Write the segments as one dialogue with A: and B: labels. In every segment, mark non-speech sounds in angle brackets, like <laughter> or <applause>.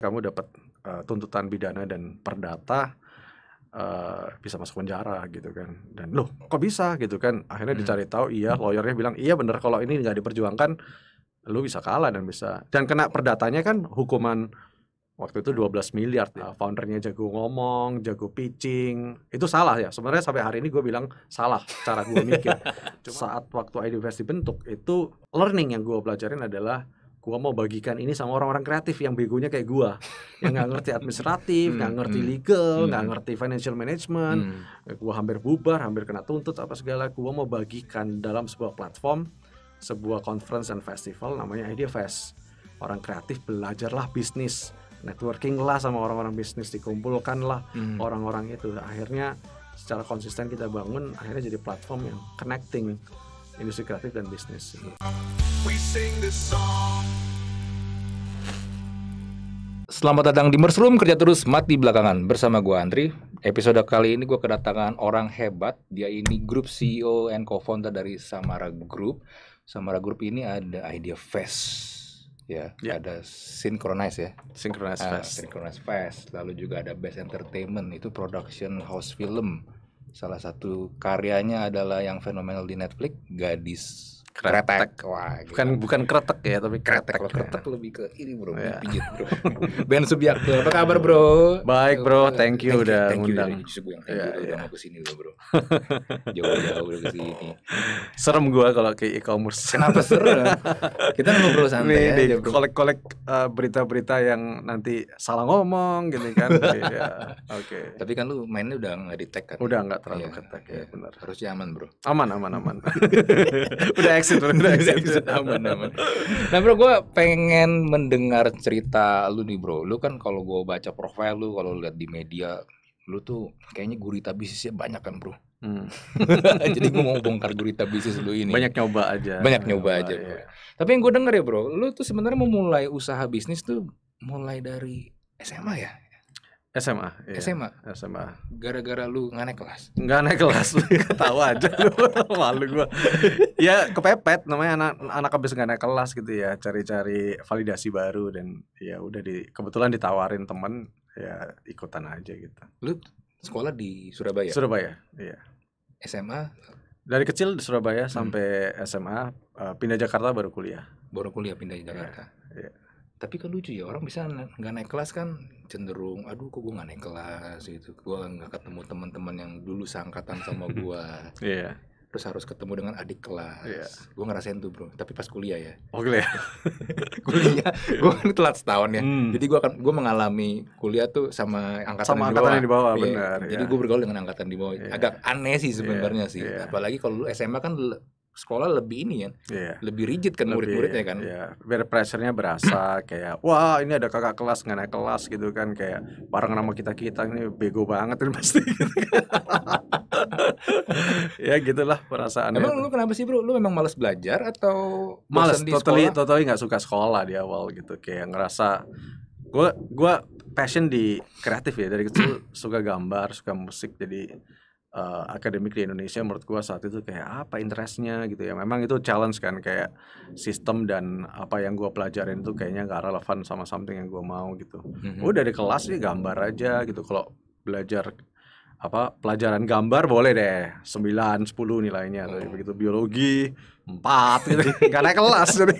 A: kamu dapat uh, tuntutan pidana dan perdata uh, bisa masuk penjara gitu kan dan loh kok bisa gitu kan akhirnya hmm. dicari tahu iya lawyernya bilang iya bener kalau ini nggak diperjuangkan lu bisa kalah dan bisa dan kena perdatanya kan hukuman waktu itu 12 ya. miliar ya. Eh, foundernya jago ngomong jago pitching itu salah ya sebenarnya sampai hari ini gue bilang salah cara gue mikir <laughs> Cuma, saat waktu IDFS dibentuk itu learning yang gue pelajarin adalah gua mau bagikan ini sama orang-orang kreatif yang begonya kayak gua yang nggak ngerti administratif <laughs> hmm, nggak hmm, ngerti legal nggak hmm. ngerti financial management hmm. gua hampir bubar hampir kena tuntut apa segala gua mau bagikan dalam sebuah platform sebuah conference and festival namanya Idea Fest orang kreatif belajarlah bisnis networking lah sama orang-orang bisnis dikumpulkanlah hmm. orang-orang itu akhirnya secara konsisten kita bangun akhirnya jadi platform yang connecting industri kreatif dan bisnis.
B: We sing this song.
C: Selamat datang di Mersrum Kerja Terus Mati Belakangan Bersama gue Andri Episode kali ini gue kedatangan orang hebat Dia ini grup CEO and co-founder dari Samara Group Samara Group ini ada Idea Fest Ya, yeah. ada Synchronize ya Synchronize uh, Fest Synchronize Fest Lalu juga ada Best Entertainment Itu production house film Salah satu karyanya adalah yang fenomenal di Netflix Gadis kretek. kretek.
A: Wah, gitu. bukan bukan kretek ya, tapi kretek. kretek. Kalau kretek
C: ya. lebih ke ini bro, oh, ya. pijit bro.
A: <laughs> ben Subiakto, apa kabar bro? Baik bro, thank you udah thank You, justru thank iya, udah iya. mau kesini bro bro. <laughs> Jauh-jauh udah kesini. Serem gua kalau ke e-commerce. Kenapa serem? Kita ngobrol santai Nih, aja bro. Kolek-kolek eh, berita-berita yang nanti salah ngomong gitu kan. <laughs> ya. Oke. Okay. Tapi kan lu mainnya udah nggak di tag kan? Udah nggak terlalu iya, ya, ketek ya, ya benar. Harus aman bro. Aman aman aman.
B: udah action udah exit aman aman
C: nah bro gue pengen mendengar cerita lu nih bro lu kan kalau gue baca profil lu kalau lihat di media lu tuh kayaknya gurita bisnisnya banyak kan bro Hmm. <laughs> Jadi gue mau bongkar gurita bisnis lu ini. Banyak nyoba aja. Banyak nyoba, nyoba aja. Bro. Ya. Tapi yang gue denger ya bro, lu tuh sebenarnya memulai usaha bisnis tuh mulai dari SMA ya?
A: SMA. Iya. SMA. SMA.
C: Gara-gara lu nggak naik kelas.
A: Nggak naik kelas, <laughs> tahu aja lu <laughs> malu gua. ya kepepet namanya anak anak abis nggak naik kelas gitu ya, cari-cari validasi baru dan ya udah di kebetulan ditawarin temen ya ikutan aja gitu. Lu sekolah di Surabaya? Surabaya, iya. SMA? Dari kecil di Surabaya hmm. sampai SMA, eh, pindah Jakarta baru kuliah. Baru kuliah pindah Jakarta. Iya. iya
C: tapi kan lucu ya orang bisa nggak naik kelas kan cenderung aduh kok gue nggak naik kelas gitu gue nggak ketemu teman-teman yang dulu seangkatan sama <laughs> gue yeah. terus harus ketemu dengan adik kelas yeah. gue ngerasain tuh bro tapi pas kuliah ya oh kuliah <laughs> <laughs> kuliah gue kan telat setahun ya hmm. jadi gue akan gue mengalami kuliah tuh sama angkatan sama di angkatan bawah, di bawah yeah. benar jadi ya. gue bergaul dengan angkatan di bawah yeah.
A: agak aneh sih iya, sebenarnya yeah. sih yeah. apalagi kalau SMA kan sekolah lebih ini ya, yeah. lebih rigid kan murid-muridnya kan. Yeah. Biar pressure berasa <clears throat> kayak wah ini ada kakak kelas nggak naik kelas gitu kan kayak bareng nama kita kita ini bego banget ini pasti. <laughs> ya gitulah perasaan. Emang itu. lu kenapa sih bro? Lu memang malas belajar atau
B: malas di totally sekolah?
A: totally nggak suka sekolah di awal gitu kayak ngerasa gue gue passion di kreatif ya dari kecil <clears throat> suka gambar suka musik jadi uh, akademik di Indonesia menurut gua saat itu kayak apa interestnya gitu ya memang itu challenge kan kayak sistem dan apa yang gua pelajarin itu kayaknya gak relevan sama something yang gua mau gitu mm -hmm. dari kelas sih gambar aja gitu kalau belajar apa pelajaran gambar boleh deh 9 10 nilainya oh. tadi hmm. begitu biologi 4 gitu <laughs> nggak naik kelas jadi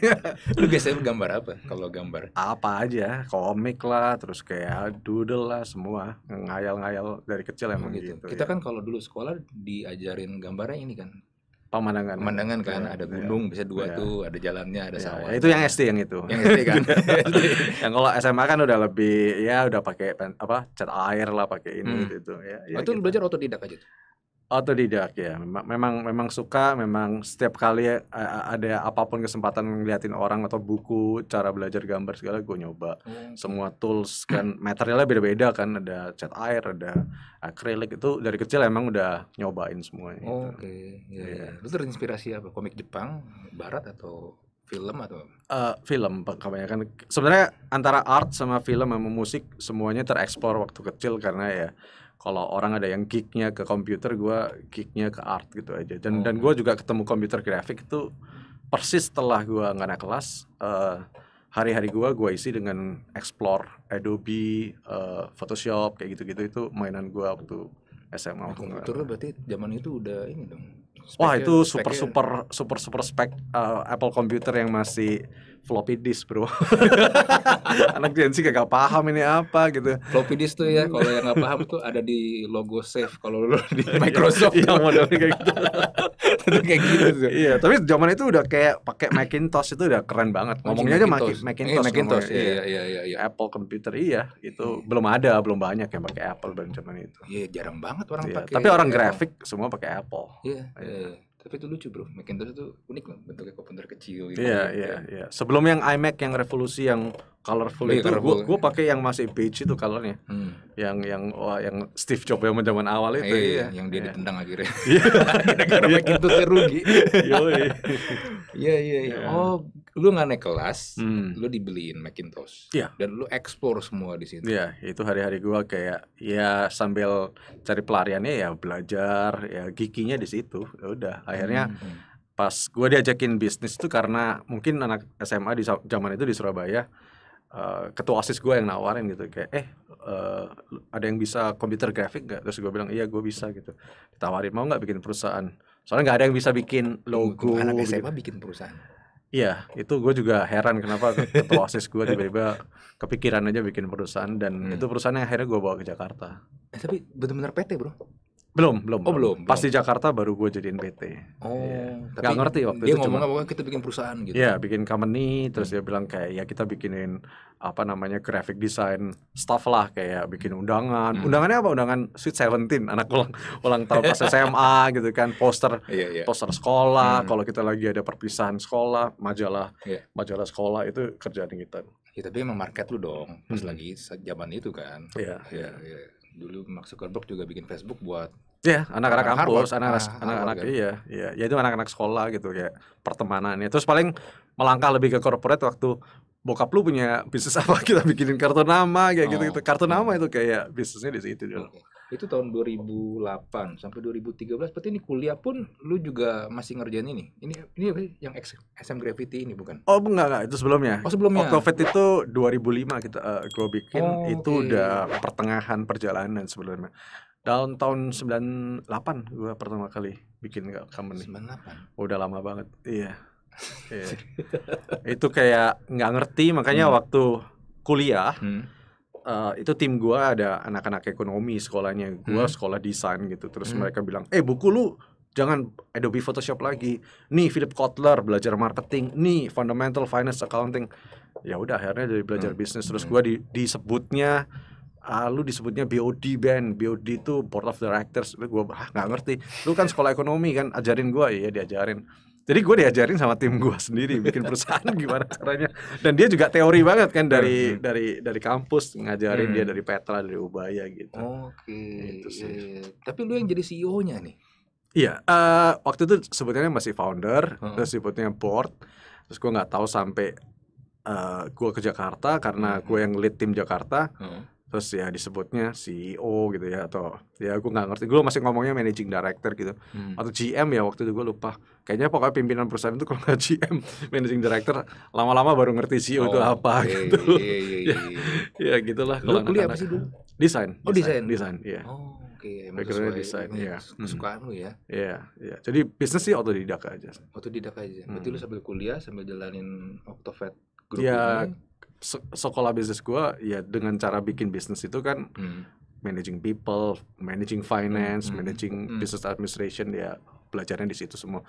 A: lu biasanya gambar apa kalau gambar apa aja komik lah terus kayak doodle lah semua ngayal-ngayal dari kecil oh emang hmm, gitu. gitu kita ya. kan kalau dulu
C: sekolah diajarin gambarnya ini kan pemandangan pemandangan kan ya, ada iya. gunung ya. bisa dua ya. tuh
A: ada jalannya ada ya, sawah itu yang SD yang itu yang SD kan <laughs> yang kalau SMA kan udah lebih ya udah pakai apa cat air lah pakai ini hmm. gitu, gitu. Ya, ya, oh, itu
C: gitu. belajar otodidak aja tuh
A: Oh, tidak ya. Memang memang suka, memang setiap kali eh, ada apapun kesempatan ngeliatin orang atau buku cara belajar gambar segala gue nyoba. Hmm. Semua tools kan materialnya beda-beda kan, ada cat air, ada akrilik itu dari kecil emang udah nyobain semuanya gitu. Oke. Okay. Iya, iya. Yeah. Yeah. Lu terinspirasi apa? Komik Jepang, barat
C: atau film atau
A: uh, film kan sebenarnya antara art sama film sama musik semuanya tereksplor waktu kecil karena ya kalau orang ada yang geeknya ke komputer gue geeknya ke art gitu aja dan hmm. dan iya. gue juga ketemu komputer grafik itu persis setelah gue nggak naik kelas uh, hari-hari gue gue isi dengan explore Adobe uh, Photoshop kayak gitu-gitu itu mainan gue waktu SMA nah, komputer
C: berarti zaman itu udah ini dong Wah itu super super
A: super super spek uh, Apple komputer yang masih floppy disk bro <laughs> anak Gen Z gak paham
C: ini apa gitu floppy disk tuh ya kalau yang gak paham tuh ada di logo safe kalau lu di iya, Microsoft yang modelnya kayak gitu <laughs> kayak gitu sih. iya tapi
A: zaman itu udah kayak pakai Macintosh itu udah keren banget ngomongnya aja Macintosh iya, Macintosh, eh, Macintosh iya, iya, iya, iya, Apple komputer iya itu hmm. belum ada belum banyak yang pakai Apple dan zaman itu iya jarang banget orang iya. pakai tapi orang grafik semua pakai Apple iya, iya.
C: iya tapi itu lucu bro Macintosh itu unik loh bentuknya komputer kecil
B: gitu iya iya iya
A: sebelum yang iMac yang revolusi yang colorful iya, itu gue gua pakai yang masih beige itu colornya hmm. yang yang wah, yang Steve Jobs yang zaman awal itu iya, ya. yang dia yeah. ditendang akhirnya karena <laughs> iya. <laughs> iya. Macintosh rugi <laughs> iya iya iya oh lu nggak naik kelas hmm. lu dibeliin Macintosh yeah.
C: dan lu explore semua di situ iya
A: yeah, itu hari-hari gua kayak ya sambil cari pelariannya ya belajar ya giginya di situ ya udah akhirnya hmm. hmm. pas gue diajakin bisnis itu karena mungkin anak SMA di zaman itu di Surabaya uh, ketua asis gue yang nawarin gitu kayak eh uh, ada yang bisa komputer grafik gak terus gue bilang iya gue bisa gitu ditawarin mau nggak bikin perusahaan soalnya nggak ada yang bisa bikin logo anak SMA
C: gitu. bikin perusahaan
A: Iya, itu gue juga heran kenapa ketua asis gue tiba-tiba kepikiran aja bikin perusahaan dan hmm. itu perusahaan yang akhirnya gue bawa ke Jakarta.
C: Eh, tapi benar-benar PT bro?
A: Belum, belum. Oh, belum. Pas belum. di Jakarta baru gue jadiin PT.
C: Oh. Ya. Tapi Gak ngerti waktu dia itu. Dia ngomong apa kita bikin perusahaan
A: gitu. ya bikin company terus dia hmm. bilang kayak ya kita bikinin apa namanya graphic design staff lah kayak bikin undangan. Hmm. Undangannya apa? Undangan Sweet Seventeen anak ulang ulang tahun pas SMA <laughs> gitu kan, poster yeah, yeah. poster sekolah, hmm. kalau kita lagi ada perpisahan sekolah, majalah yeah. majalah sekolah itu kerjaan kita. Ya tapi emang market lu dong pas hmm. lagi
C: zaman itu kan. Iya, iya, iya dulu Mark Zuckerberg juga bikin Facebook buat ya anak-anak kampus, anak-anak ah, anak-anak kan? iya, iya, ya
A: itu anak-anak sekolah gitu kayak pertemanannya. Terus paling melangkah lebih ke corporate waktu bokap lu punya bisnis apa <laughs> kita bikinin kartu nama kayak oh. gitu gitu kartu nama itu kayak bisnisnya di situ okay
C: itu tahun 2008 sampai 2013 berarti ini kuliah pun lu juga masih ngerjain ini ini ini yang SM Gravity ini bukan
A: oh enggak enggak itu sebelumnya oh sebelumnya Octovet oh, itu 2005 kita uh, gua bikin oh, itu okay. udah pertengahan perjalanan sebelumnya tahun tahun 98 gua pertama kali bikin company 98 udah lama banget iya <laughs> yeah. itu kayak nggak ngerti makanya hmm. waktu kuliah hmm uh, itu tim gue ada anak-anak ekonomi sekolahnya gue hmm. sekolah desain gitu terus hmm. mereka bilang eh buku lu jangan Adobe Photoshop lagi nih Philip Kotler belajar marketing nih fundamental finance accounting ya udah akhirnya dari belajar hmm. bisnis terus hmm. gue di, disebutnya ah, lu disebutnya BOD band BOD itu board of directors gue nggak ngerti lu kan sekolah ekonomi kan ajarin gue ya diajarin jadi gue diajarin sama tim gue sendiri bikin perusahaan <laughs> gimana caranya. Dan dia juga teori banget kan dari hmm. dari dari kampus ngajarin hmm. dia dari Petra dari Ubaya gitu. Oke. Okay. Gitu sih. Iya, iya.
C: Tapi lu yang jadi CEO-nya nih.
A: Iya, uh, waktu itu sebetulnya masih founder, hmm. terus sebutnya board. Terus gue nggak tahu sampai uh, eh, gue ke Jakarta karena hmm. gue yang lead tim Jakarta. Hmm terus ya disebutnya CEO gitu ya atau ya gue nggak ngerti gue masih ngomongnya managing director gitu hmm. atau GM ya waktu itu gue lupa kayaknya pokoknya pimpinan perusahaan itu kalau nggak GM <laughs> managing director lama-lama baru ngerti CEO oh, itu apa okay. gitu yeah, yeah, yeah, ya, gitulah kalau kuliah apa sih dulu desain oh desain desain iya. oh, iya. ya oke okay, desain ya kesukaan lu ya iya iya jadi bisnis sih otodidak aja
C: otodidak aja berarti hmm. lu sambil kuliah sambil jalanin Octovet
A: grup ya, ini sekolah bisnis gue ya dengan cara bikin bisnis itu kan hmm. managing people, managing finance, hmm. managing hmm. business administration ya belajarnya di situ semua.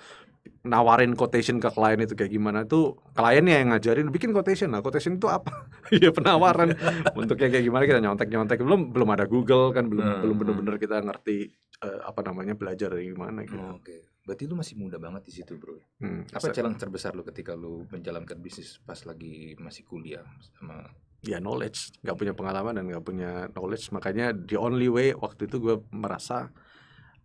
A: Nawarin quotation ke klien itu kayak gimana tuh kliennya yang ngajarin bikin quotation lah. Quotation itu apa? <laughs> ya penawaran. <laughs> untuk yang kayak gimana kita nyontek-nyontek belum belum ada Google kan belum hmm. belum benar-benar kita ngerti uh, apa namanya belajar dari gimana gitu. Oh, Okay. Berarti lu masih muda banget di situ, Bro. Ya? Hmm, apa challenge terbesar lu ketika
C: lu menjalankan bisnis pas lagi
A: masih kuliah sama ya knowledge, nggak punya pengalaman dan nggak punya knowledge. Makanya the only way waktu itu gue merasa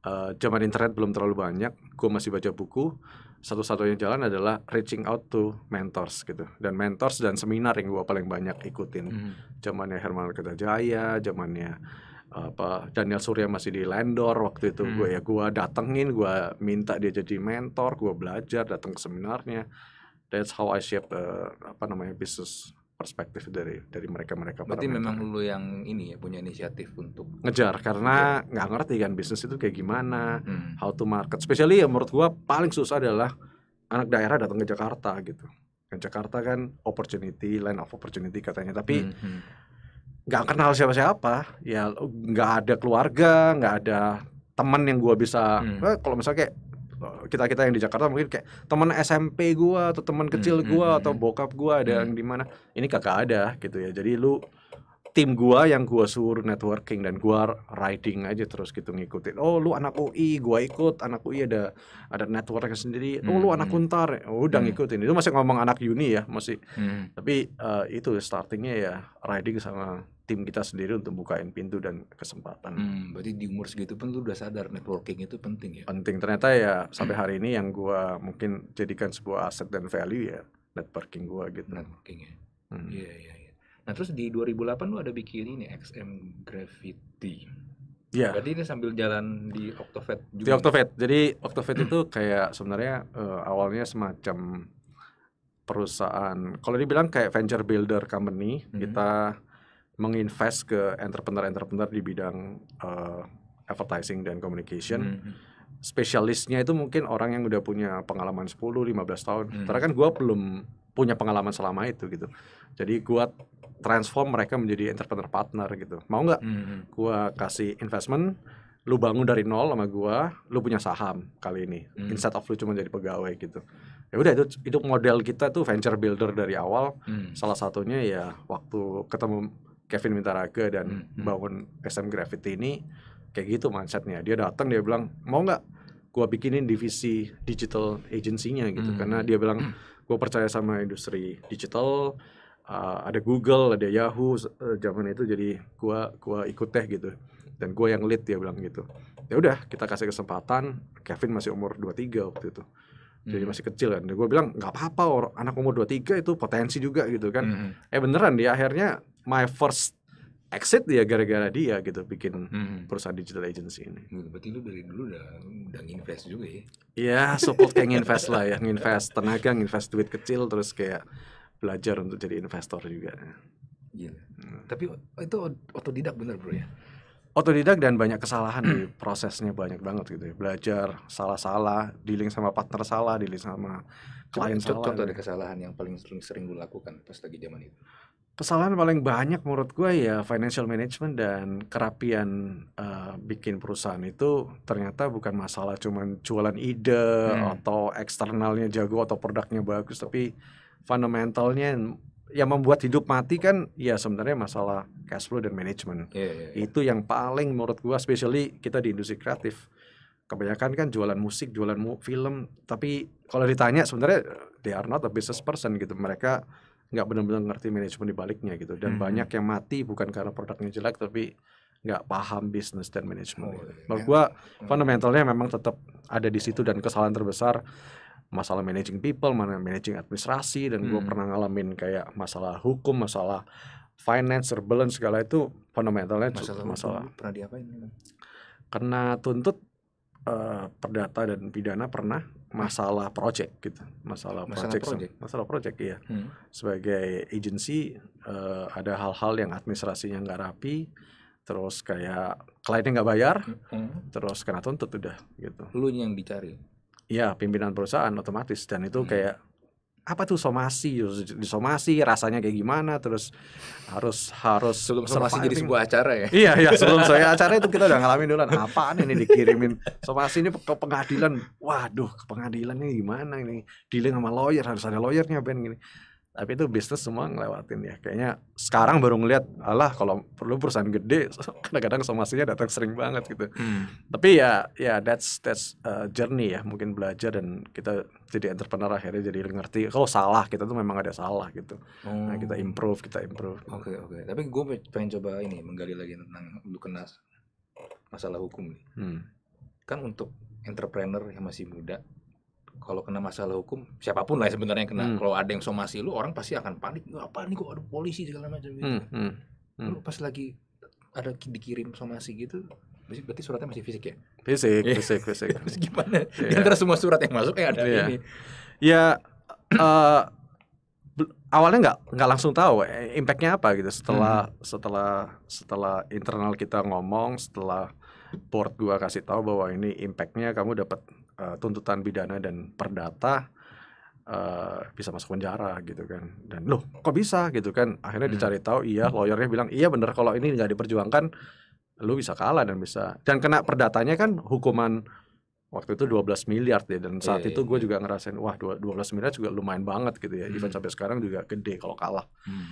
A: uh, zaman internet belum terlalu banyak, gue masih baca buku. Satu-satunya jalan adalah reaching out to mentors gitu. Dan mentors dan seminar yang gue paling banyak ikutin. Hmm. Zamannya Herman Kedajaya, zamannya apa Daniel Surya masih di Lendor waktu itu hmm. gue ya gue datengin gue minta dia jadi mentor gue belajar datang ke seminarnya that's how I shape uh, apa namanya bisnis perspektif dari dari mereka mereka berarti memang lu
C: yang ini ya punya inisiatif untuk
A: ngejar karena nggak ngerti kan bisnis itu kayak gimana hmm. how to market especially ya menurut gue paling susah adalah anak daerah datang ke Jakarta gitu ke Jakarta kan opportunity line of opportunity katanya tapi hmm. hmm nggak iya. kenal siapa-siapa ya nggak ada keluarga nggak ada teman yang gue bisa hmm. eh, kalau misalnya kayak eh, kita kita yang di Jakarta mungkin kayak teman SMP gue atau teman hmm, kecil hmm, gue hmm. atau hmm. bokap gue ada hmm. yang di mana ini kakak ada gitu ya jadi lu tim gue yang gue suruh networking dan gue riding aja terus gitu ngikutin. Oh, lu anak UI, gue ikut. Anak UI ada ada networknya sendiri. Oh, lu anak Untar. Ya? Oh, udah ngikutin. Itu masih ngomong anak uni ya, masih. Hmm. Tapi uh, itu startingnya ya riding sama tim kita sendiri untuk bukain pintu dan kesempatan. Hmm, berarti di umur segitu pun lu udah sadar networking itu penting ya? Penting. Ternyata ya sampai hari ini yang gua mungkin jadikan sebuah aset dan value ya networking gua gitu. Networking ya. Hmm. Iya, yeah, iya, iya. Nah, terus di 2008 lu ada bikin
C: ini XM Gravity. Iya. Berarti ini
A: sambil jalan di Octovet juga. Di Octovet. Jadi Octovet itu kayak sebenarnya uh, awalnya semacam perusahaan kalau dibilang kayak venture builder company, hmm. kita menginvest ke entrepreneur-entrepreneur di bidang uh, advertising dan communication. Hmm, hmm. Spesialisnya itu mungkin orang yang udah punya pengalaman 10, 15 tahun. Hmm. Karena kan gue belum punya pengalaman selama itu gitu. Jadi gue transform mereka menjadi entrepreneur partner gitu. Mau nggak? Hmm. hmm. Gue kasih investment, lu bangun dari nol sama gue, lu punya saham kali ini. Hmm. Instead of lu cuma jadi pegawai gitu. Ya udah itu itu model kita tuh venture builder dari awal. Hmm. Salah satunya ya waktu ketemu Kevin Mintaraga dan hmm. hmm. bangun SM Gravity ini kayak gitu mindsetnya dia datang dia bilang mau nggak gue bikinin divisi digital agensinya gitu hmm. karena dia bilang hmm. gue percaya sama industri digital uh, ada Google ada Yahoo uh, zaman itu jadi gue gua ikut teh gitu dan gue yang lead dia bilang gitu ya udah kita kasih kesempatan Kevin masih umur 23 waktu itu jadi hmm. masih kecil kan. Dan gue bilang nggak apa-apa, anak umur 23 itu potensi juga gitu kan. Hmm. hmm. Eh beneran dia akhirnya my first exit dia gara-gara dia gitu bikin hmm. perusahaan digital agency ini. Hmm, berarti lu dari dulu udah
C: udah invest juga ya?
A: Iya, support kayak invest lah ya, invest tenaga, invest duit kecil terus kayak belajar untuk jadi investor juga. Iya. Hmm. Tapi
C: itu otodidak bener bro ya?
A: Otodidak dan banyak kesalahan di prosesnya banyak banget gitu ya. Belajar salah-salah, dealing sama partner salah, dealing sama klien salah. Contoh gitu. ada kesalahan yang paling sering, sering lu lakukan pas lagi zaman itu Kesalahan paling banyak menurut gue ya financial management dan kerapian uh, bikin perusahaan itu ternyata bukan masalah cuman jualan ide Hmm. atau eksternalnya jago atau produknya bagus tapi fundamentalnya yang- membuat hidup mati kan ya sebenarnya masalah cash flow dan management Iya, iya, iya. Itu yang paling menurut gue especially kita di industri kreatif. Kebanyakan kan jualan musik, jualan film, tapi kalau ditanya sebenarnya they are not a business person gitu. Mereka nggak benar-benar ngerti manajemen di baliknya gitu dan hmm. banyak yang mati bukan karena produknya jelek tapi nggak paham bisnis dan manajemen. Oh, gitu. Iya. Menurut gua hmm. fundamentalnya memang tetap ada di situ dan kesalahan terbesar masalah managing people, mana managing administrasi dan gua hmm. pernah ngalamin kayak masalah hukum, masalah finance, surveillance segala itu fundamentalnya masalah, masalah. pernah diapain? Kena tuntut uh, perdata dan pidana pernah masalah project gitu masalah, project masalah project, masalah project iya hmm. sebagai agency uh, ada hal-hal yang administrasinya nggak rapi terus kayak kliennya nggak bayar hmm. hmm. terus kena tuntut udah gitu lu yang dicari ya pimpinan perusahaan otomatis dan itu hmm. kayak apa tuh somasi disomasi rasanya kayak gimana terus harus harus sebelum somasi jadi sebuah
C: acara ya iya iya sebelum saya <laughs>
A: acara itu kita udah ngalamin duluan apaan ini dikirimin somasi ini ke pengadilan waduh ke pengadilan ini gimana ini dealing sama lawyer harus ada lawyernya Ben gini tapi itu bisnis semua ngelewatin ya kayaknya sekarang baru ngelihat Allah kalau perlu perusahaan gede <laughs> kadang-kadang somasinya datang sering banget gitu hmm. tapi ya ya that's that's uh, journey ya mungkin belajar dan kita jadi entrepreneur akhirnya jadi ngerti kalau salah kita tuh memang ada salah gitu hmm. nah, kita oh. improve kita improve oke okay, oke okay. tapi gue pengen coba
C: ini menggali lagi tentang lu kena masalah hukum nih hmm. kan untuk entrepreneur yang masih muda kalau kena masalah hukum siapapun lah sebenarnya kena hmm. kalau ada yang somasi lu orang pasti akan panik apa nih kok ada polisi segala macam gitu hmm.
A: Hmm. hmm. lu
C: pas lagi ada dikirim somasi gitu berarti suratnya masih fisik ya
A: fisik iya. fisik fisik <laughs> gimana yeah. di iya. antara semua surat yang masuk ya ada yeah. ini ya uh, awalnya nggak nggak langsung tahu eh, impactnya apa gitu setelah hmm. setelah setelah internal kita ngomong setelah board gua kasih tahu bahwa ini impactnya kamu dapat Eh, tuntutan pidana dan perdata uh, bisa masuk penjara gitu kan dan loh kok bisa gitu kan akhirnya hmm. dicari tahu iya hmm. lawyernya bilang iya bener kalau ini nggak diperjuangkan lu bisa kalah dan bisa dan kena perdatanya kan hukuman waktu itu 12 hmm. miliar deh dan saat yeah, iya, itu gue iya. juga ngerasain wah 12 miliar juga lumayan banget gitu ya hmm. even sampai sekarang juga gede kalau kalah hmm.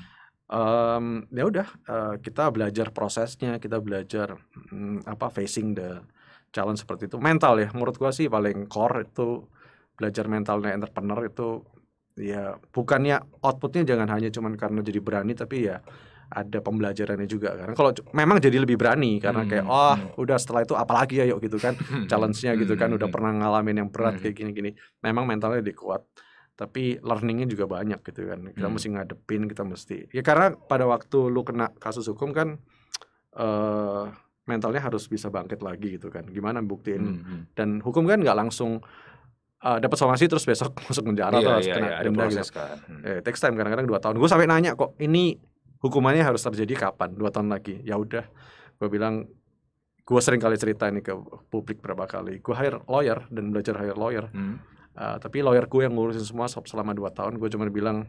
A: um, ya udah uh, kita belajar prosesnya kita belajar um, apa facing the challenge seperti itu mental ya menurut gua sih paling core itu belajar mentalnya entrepreneur itu ya bukannya outputnya jangan hanya cuman karena jadi berani tapi ya ada pembelajarannya juga karena kalau memang jadi lebih berani karena kayak hmm, oh hmm. udah setelah itu apalagi ya yuk gitu kan hmm, challenge-nya gitu kan udah pernah ngalamin yang berat kayak gini-gini memang mentalnya dikuat tapi learningnya juga banyak gitu kan kita mesti ngadepin kita mesti ya karena pada waktu lu kena kasus hukum kan eh uh, mentalnya harus bisa bangkit lagi gitu kan gimana buktiin hmm, -hmm. dan hukum kan nggak langsung uh, eh, dapat somasi terus besok <laughs> masuk penjara yeah, atau iya, kena yeah, denda gitu kan. Hmm. Eh, text time kadang-kadang dua tahun gue sampai nanya kok ini hukumannya harus terjadi kapan dua tahun lagi ya udah gue bilang gue sering kali cerita ini ke publik berapa kali gue hire lawyer dan belajar hire lawyer hmm. uh, tapi lawyer gue yang ngurusin semua selama dua tahun gue cuma bilang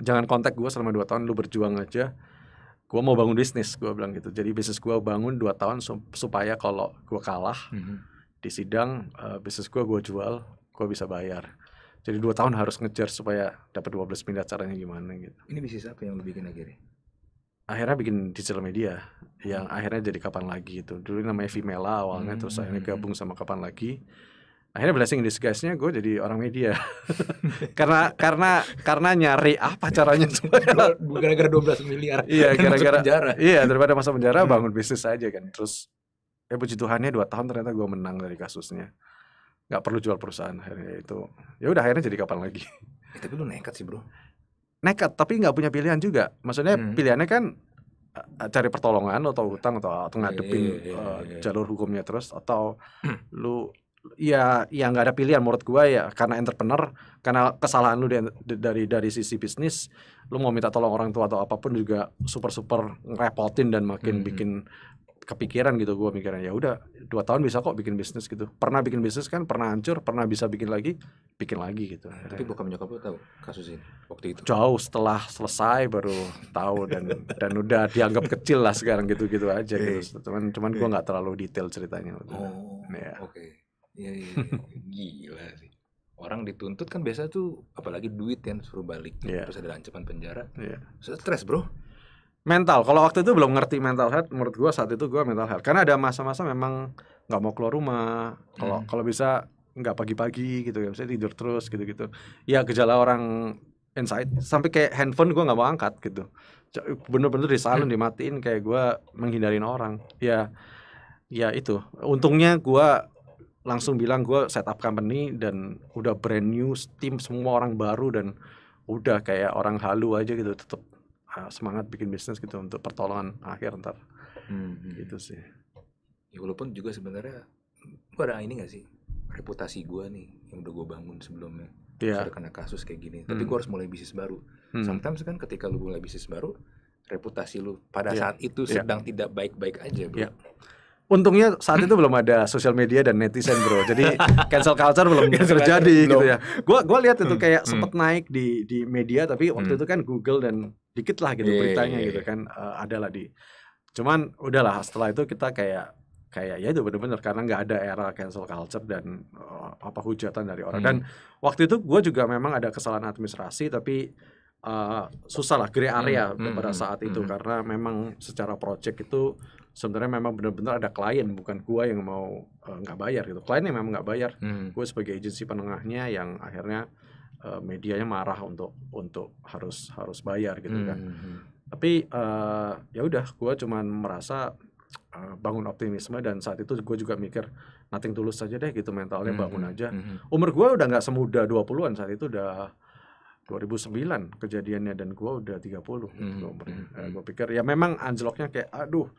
A: jangan kontak gue selama dua tahun lu berjuang aja gue mau bangun bisnis gue bilang gitu jadi bisnis gue bangun dua tahun supaya kalau gue kalah mm-hmm. di sidang uh, bisnis gue gue jual gue bisa bayar jadi dua tahun harus ngejar supaya dapat 12 miliar caranya gimana gitu ini bisnis apa yang lo bikin akhirnya akhirnya bikin digital media yang hmm. akhirnya jadi kapan lagi itu dulu namanya Vimela awalnya mm-hmm. terus akhirnya hmm, hmm, gabung sama kapan lagi akhirnya blessing in disguise-nya gue jadi orang media <laughs> <laughs> karena karena karena nyari apa caranya <laughs> supaya gara-gara dua belas miliar iya gara-gara penjara iya daripada masa penjara hmm. bangun bisnis aja kan terus eh puji Tuhannya dua tahun ternyata gue menang dari kasusnya nggak perlu jual perusahaan akhirnya itu ya udah akhirnya jadi kapan lagi ya, tapi lu nekat sih bro nekat tapi nggak punya pilihan juga maksudnya hmm. pilihannya kan eh, cari pertolongan atau iya. hutang atau, atau iya, ngadepin yeah, yeah, yeah, yeah. Uh, jalur hukumnya terus atau hmm. lu ya ya nggak ada pilihan menurut gue ya karena entrepreneur karena kesalahan lu dari dari sisi bisnis lu mau minta tolong orang tua atau apapun juga super super ngerepotin dan makin hmm. bikin kepikiran gitu gue mikirnya ya udah dua tahun bisa kok bikin bisnis gitu pernah bikin bisnis kan pernah hancur pernah bisa bikin lagi bikin lagi gitu eh, tapi bukan nyokap lu tahu kasus ini waktu itu jauh setelah selesai baru tahu dan dan udah dianggap kecil lah sekarang gitu gitu aja gitu cuman cuman gue nggak terlalu detail ceritanya
B: oh, ya. oke okay. Iya,
C: iya, iya. <laughs> Oh, Gila sih. Orang dituntut kan biasa tuh apalagi duit yang suruh balik yeah. Iya. terus ada ancaman penjara. Yeah.
A: Stres, Bro. Mental. Kalau waktu itu belum ngerti mental health menurut gua saat itu gua mental health. Karena ada masa-masa memang nggak mau keluar rumah. Kalau hmm. kalau bisa nggak pagi-pagi gitu ya, bisa tidur terus gitu-gitu. Ya gejala orang inside sampai kayak handphone gue nggak mau angkat gitu bener-bener di hmm. dimatiin kayak gue menghindarin orang ya ya itu untungnya gue langsung bilang gue setup company dan udah brand new tim semua orang baru dan udah kayak orang halu aja gitu tetap ah, semangat bikin bisnis gitu untuk pertolongan akhir ntar hmm. gitu hmm. sih
C: ya walaupun juga sebenarnya gue ada ini gak sih reputasi gue nih yang udah gue bangun sebelumnya yeah. sudah kena kasus kayak gini tapi hmm. gue harus mulai bisnis baru hmm. sometimes kan ketika lu mulai bisnis baru reputasi lu pada yeah. saat itu yeah. sedang tidak baik-baik aja bro yeah
A: untungnya saat itu belum ada sosial media dan netizen bro jadi cancel culture belum terjadi gitu ya gua gua lihat itu hmm, kayak hmm. sempet naik di di media tapi waktu hmm. itu kan Google dan dikit lah gitu iya, iya, beritanya iya, gitu kan uh, ada lah di cuman udahlah setelah itu kita kayak kayak ya itu bener-bener karena nggak ada era cancel culture dan uh, apa hujatan dari orang dan waktu itu gua juga memang ada kesalahan administrasi tapi uh, susah lah gray area hmm. pada saat itu karena memang secara project itu sebenarnya memang benar-benar ada klien bukan gua yang mau eh, nggak uh, bayar gitu klien yang memang nggak bayar hmm. gua sebagai agensi penengahnya yang akhirnya uh, medianya marah untuk untuk harus harus bayar gitu kan. hmm. kan tapi uh, ya udah gua cuma merasa uh, bangun optimisme dan saat itu gua juga mikir nothing tulus saja deh gitu mentalnya hmm, bangun aja hmm. umur gua udah nggak semuda 20-an saat itu udah 2009 kejadiannya dan gua udah 30 puluh gitu umurnya. -hmm. pikir ya memang anjloknya kayak aduh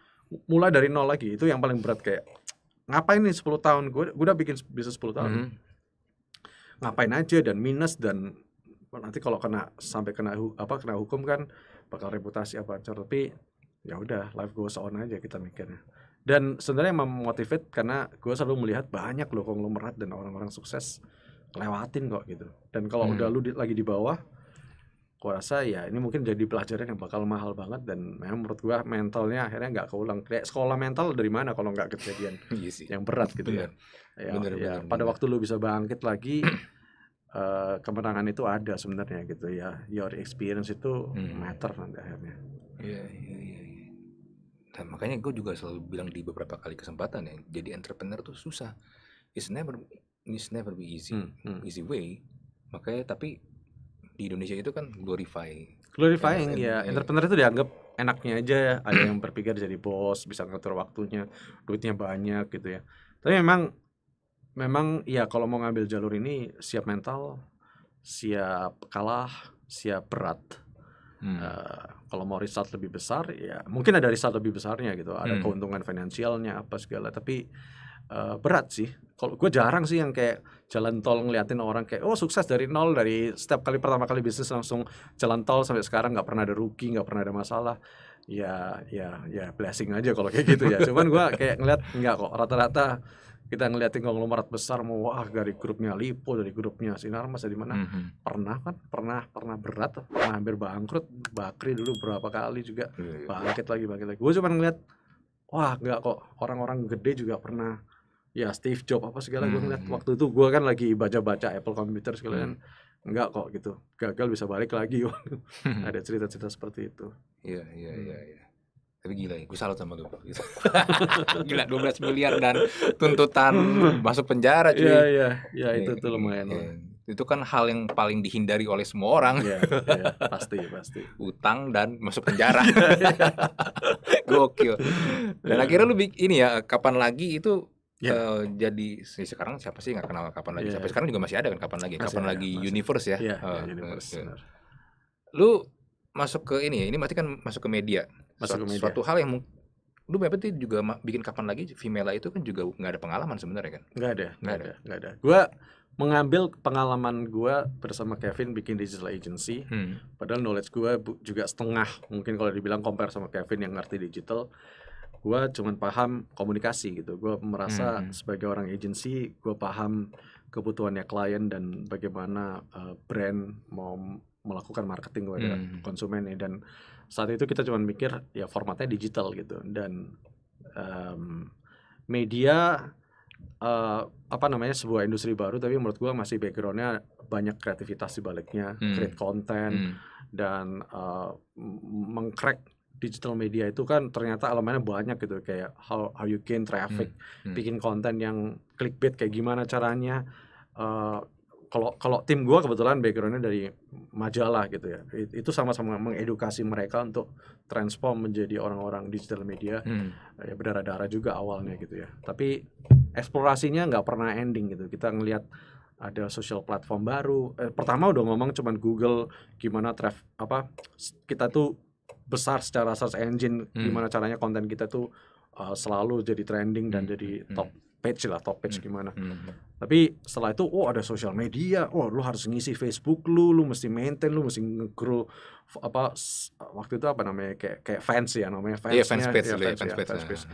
A: mulai dari nol lagi itu yang paling berat kayak ngapain nih 10 tahun gue gue udah bikin bisnis 10 tahun mm -hmm. ngapain aja dan minus dan nanti kalau kena sampai kena apa kena hukum kan bakal reputasi apa acor tapi ya udah life goes on aja kita mikirnya dan sebenarnya yang memotivate karena gue selalu melihat banyak loh konglomerat dan orang-orang sukses lewatin kok gitu dan kalau hmm. udah lu di, lagi di bawah gua rasa ya ini mungkin jadi pelajaran yang bakal mahal banget dan memang menurut gua mentalnya akhirnya nggak keulang kayak sekolah mental dari mana kalau nggak kejadian <laughs> iya yang berat gitu ya? bener. ya, ya, bener, ya bener, pada bener. waktu lu bisa bangkit lagi uh, <clears throat> kemenangan itu ada sebenarnya gitu ya your experience itu hmm. matter nanti akhirnya
B: iya iya iya ya.
C: dan makanya gua juga selalu bilang di beberapa kali kesempatan ya jadi entrepreneur tuh susah it's never it's never be easy Hmm. hmm. easy way makanya tapi di Indonesia itu kan glorify, Glorifying ya. Entrepreneur
A: itu dianggap enaknya aja ya. Ada yang berpikir jadi bos, bisa ngatur waktunya, duitnya banyak gitu ya. Tapi memang memang ya kalau mau ngambil jalur ini siap mental, siap kalah, siap berat. Hmm. Uh, kalau mau riset lebih besar ya mungkin ada riset lebih besarnya gitu, ada hmm. keuntungan finansialnya apa segala. Tapi uh, berat sih kalau gue jarang sih yang kayak jalan tol ngeliatin orang kayak oh sukses dari nol dari setiap kali pertama kali bisnis langsung jalan tol sampai sekarang nggak pernah ada rugi nggak pernah ada masalah ya ya ya blessing aja kalau kayak gitu ya <laughs> cuman gue kayak ngeliat nggak kok rata-rata kita ngeliatin konglomerat besar mau wah dari grupnya Lipo dari grupnya sinar mas dari mana mm -hmm. pernah kan pernah pernah berat pernah hampir bangkrut Bakri dulu berapa kali juga iya, iya. bangkit lagi bangkit lagi gue cuma ngeliat wah nggak kok orang-orang gede juga pernah ya Steve Jobs apa segala hmm. gue ngeliat waktu itu gue kan lagi baca-baca Apple Computer segala hmm. Kan. enggak kok gitu gagal bisa balik lagi <laughs> <laughs> ada cerita-cerita seperti itu iya iya hmm. iya ya. tapi gila ya
C: gue salut sama lu gitu. <laughs> gila 12 miliar dan tuntutan masuk penjara cuy iya iya ya, itu tuh iya, lumayan ya. Lah. Iya. itu kan hal yang paling dihindari oleh semua orang ya, ya, pasti pasti utang dan masuk penjara gokil dan ya. akhirnya lu ini ya kapan lagi itu yeah. Iya. uh, jadi ya sekarang siapa sih nggak kenal kapan lagi? Yeah. Sampai iya. sekarang juga masih ada kan kapan lagi? Masih kapan ya, lagi masih. universe ya? Yeah, uh, yeah, universe. Yeah. lu masuk ke ini ya, ini berarti kan masuk ke media. Masuk suatu, ke media. Suatu hal yang lu berarti juga bikin kapan lagi Vimela itu kan juga nggak ada pengalaman sebenarnya kan?
A: Nggak ada, nggak ada, nggak ada. Gua mengambil pengalaman gua bersama Kevin bikin digital agency. Hmm. Padahal knowledge gua juga setengah mungkin kalau dibilang compare sama Kevin yang ngerti digital gue cuman paham komunikasi gitu gue merasa hmm, hmm. sebagai orang agensi gue paham kebutuhannya klien dan bagaimana uh, brand mau melakukan marketing kepada hmm. hmm. konsumennya dan saat itu kita cuma mikir ya formatnya digital gitu dan um, media uh, apa namanya sebuah industri baru tapi menurut gue masih backgroundnya banyak kreativitas di baliknya hmm. create konten hmm. dan uh, mengcrack digital media itu kan ternyata elemennya banyak gitu kayak how how you gain traffic, hmm. Hmm. bikin konten yang clickbait kayak gimana caranya. Eh, kalau uh, kalau tim gue kebetulan backgroundnya dari majalah gitu ya, It, itu sama-sama mengedukasi mereka untuk transform menjadi orang-orang digital media hmm. ya berdarah-darah juga awalnya gitu ya. Tapi eksplorasinya nggak pernah ending gitu. Kita ngelihat ada social platform baru. Eh, pertama udah ngomong cuman Google gimana traf apa kita tuh besar secara search engine hmm. gimana caranya konten kita tuh uh, selalu jadi trending dan hmm. jadi hmm, hmm. top page lah top page hmm. gimana hmm. hmm. tapi setelah itu oh ada sosial media oh lu harus ngisi Facebook lu lu mesti maintain lu mesti ngegrow apa waktu itu apa namanya kayak kayak fans ya namanya iya, fans yeah, iya, ya, fans page, ya, fans, ya, fans, ya, fans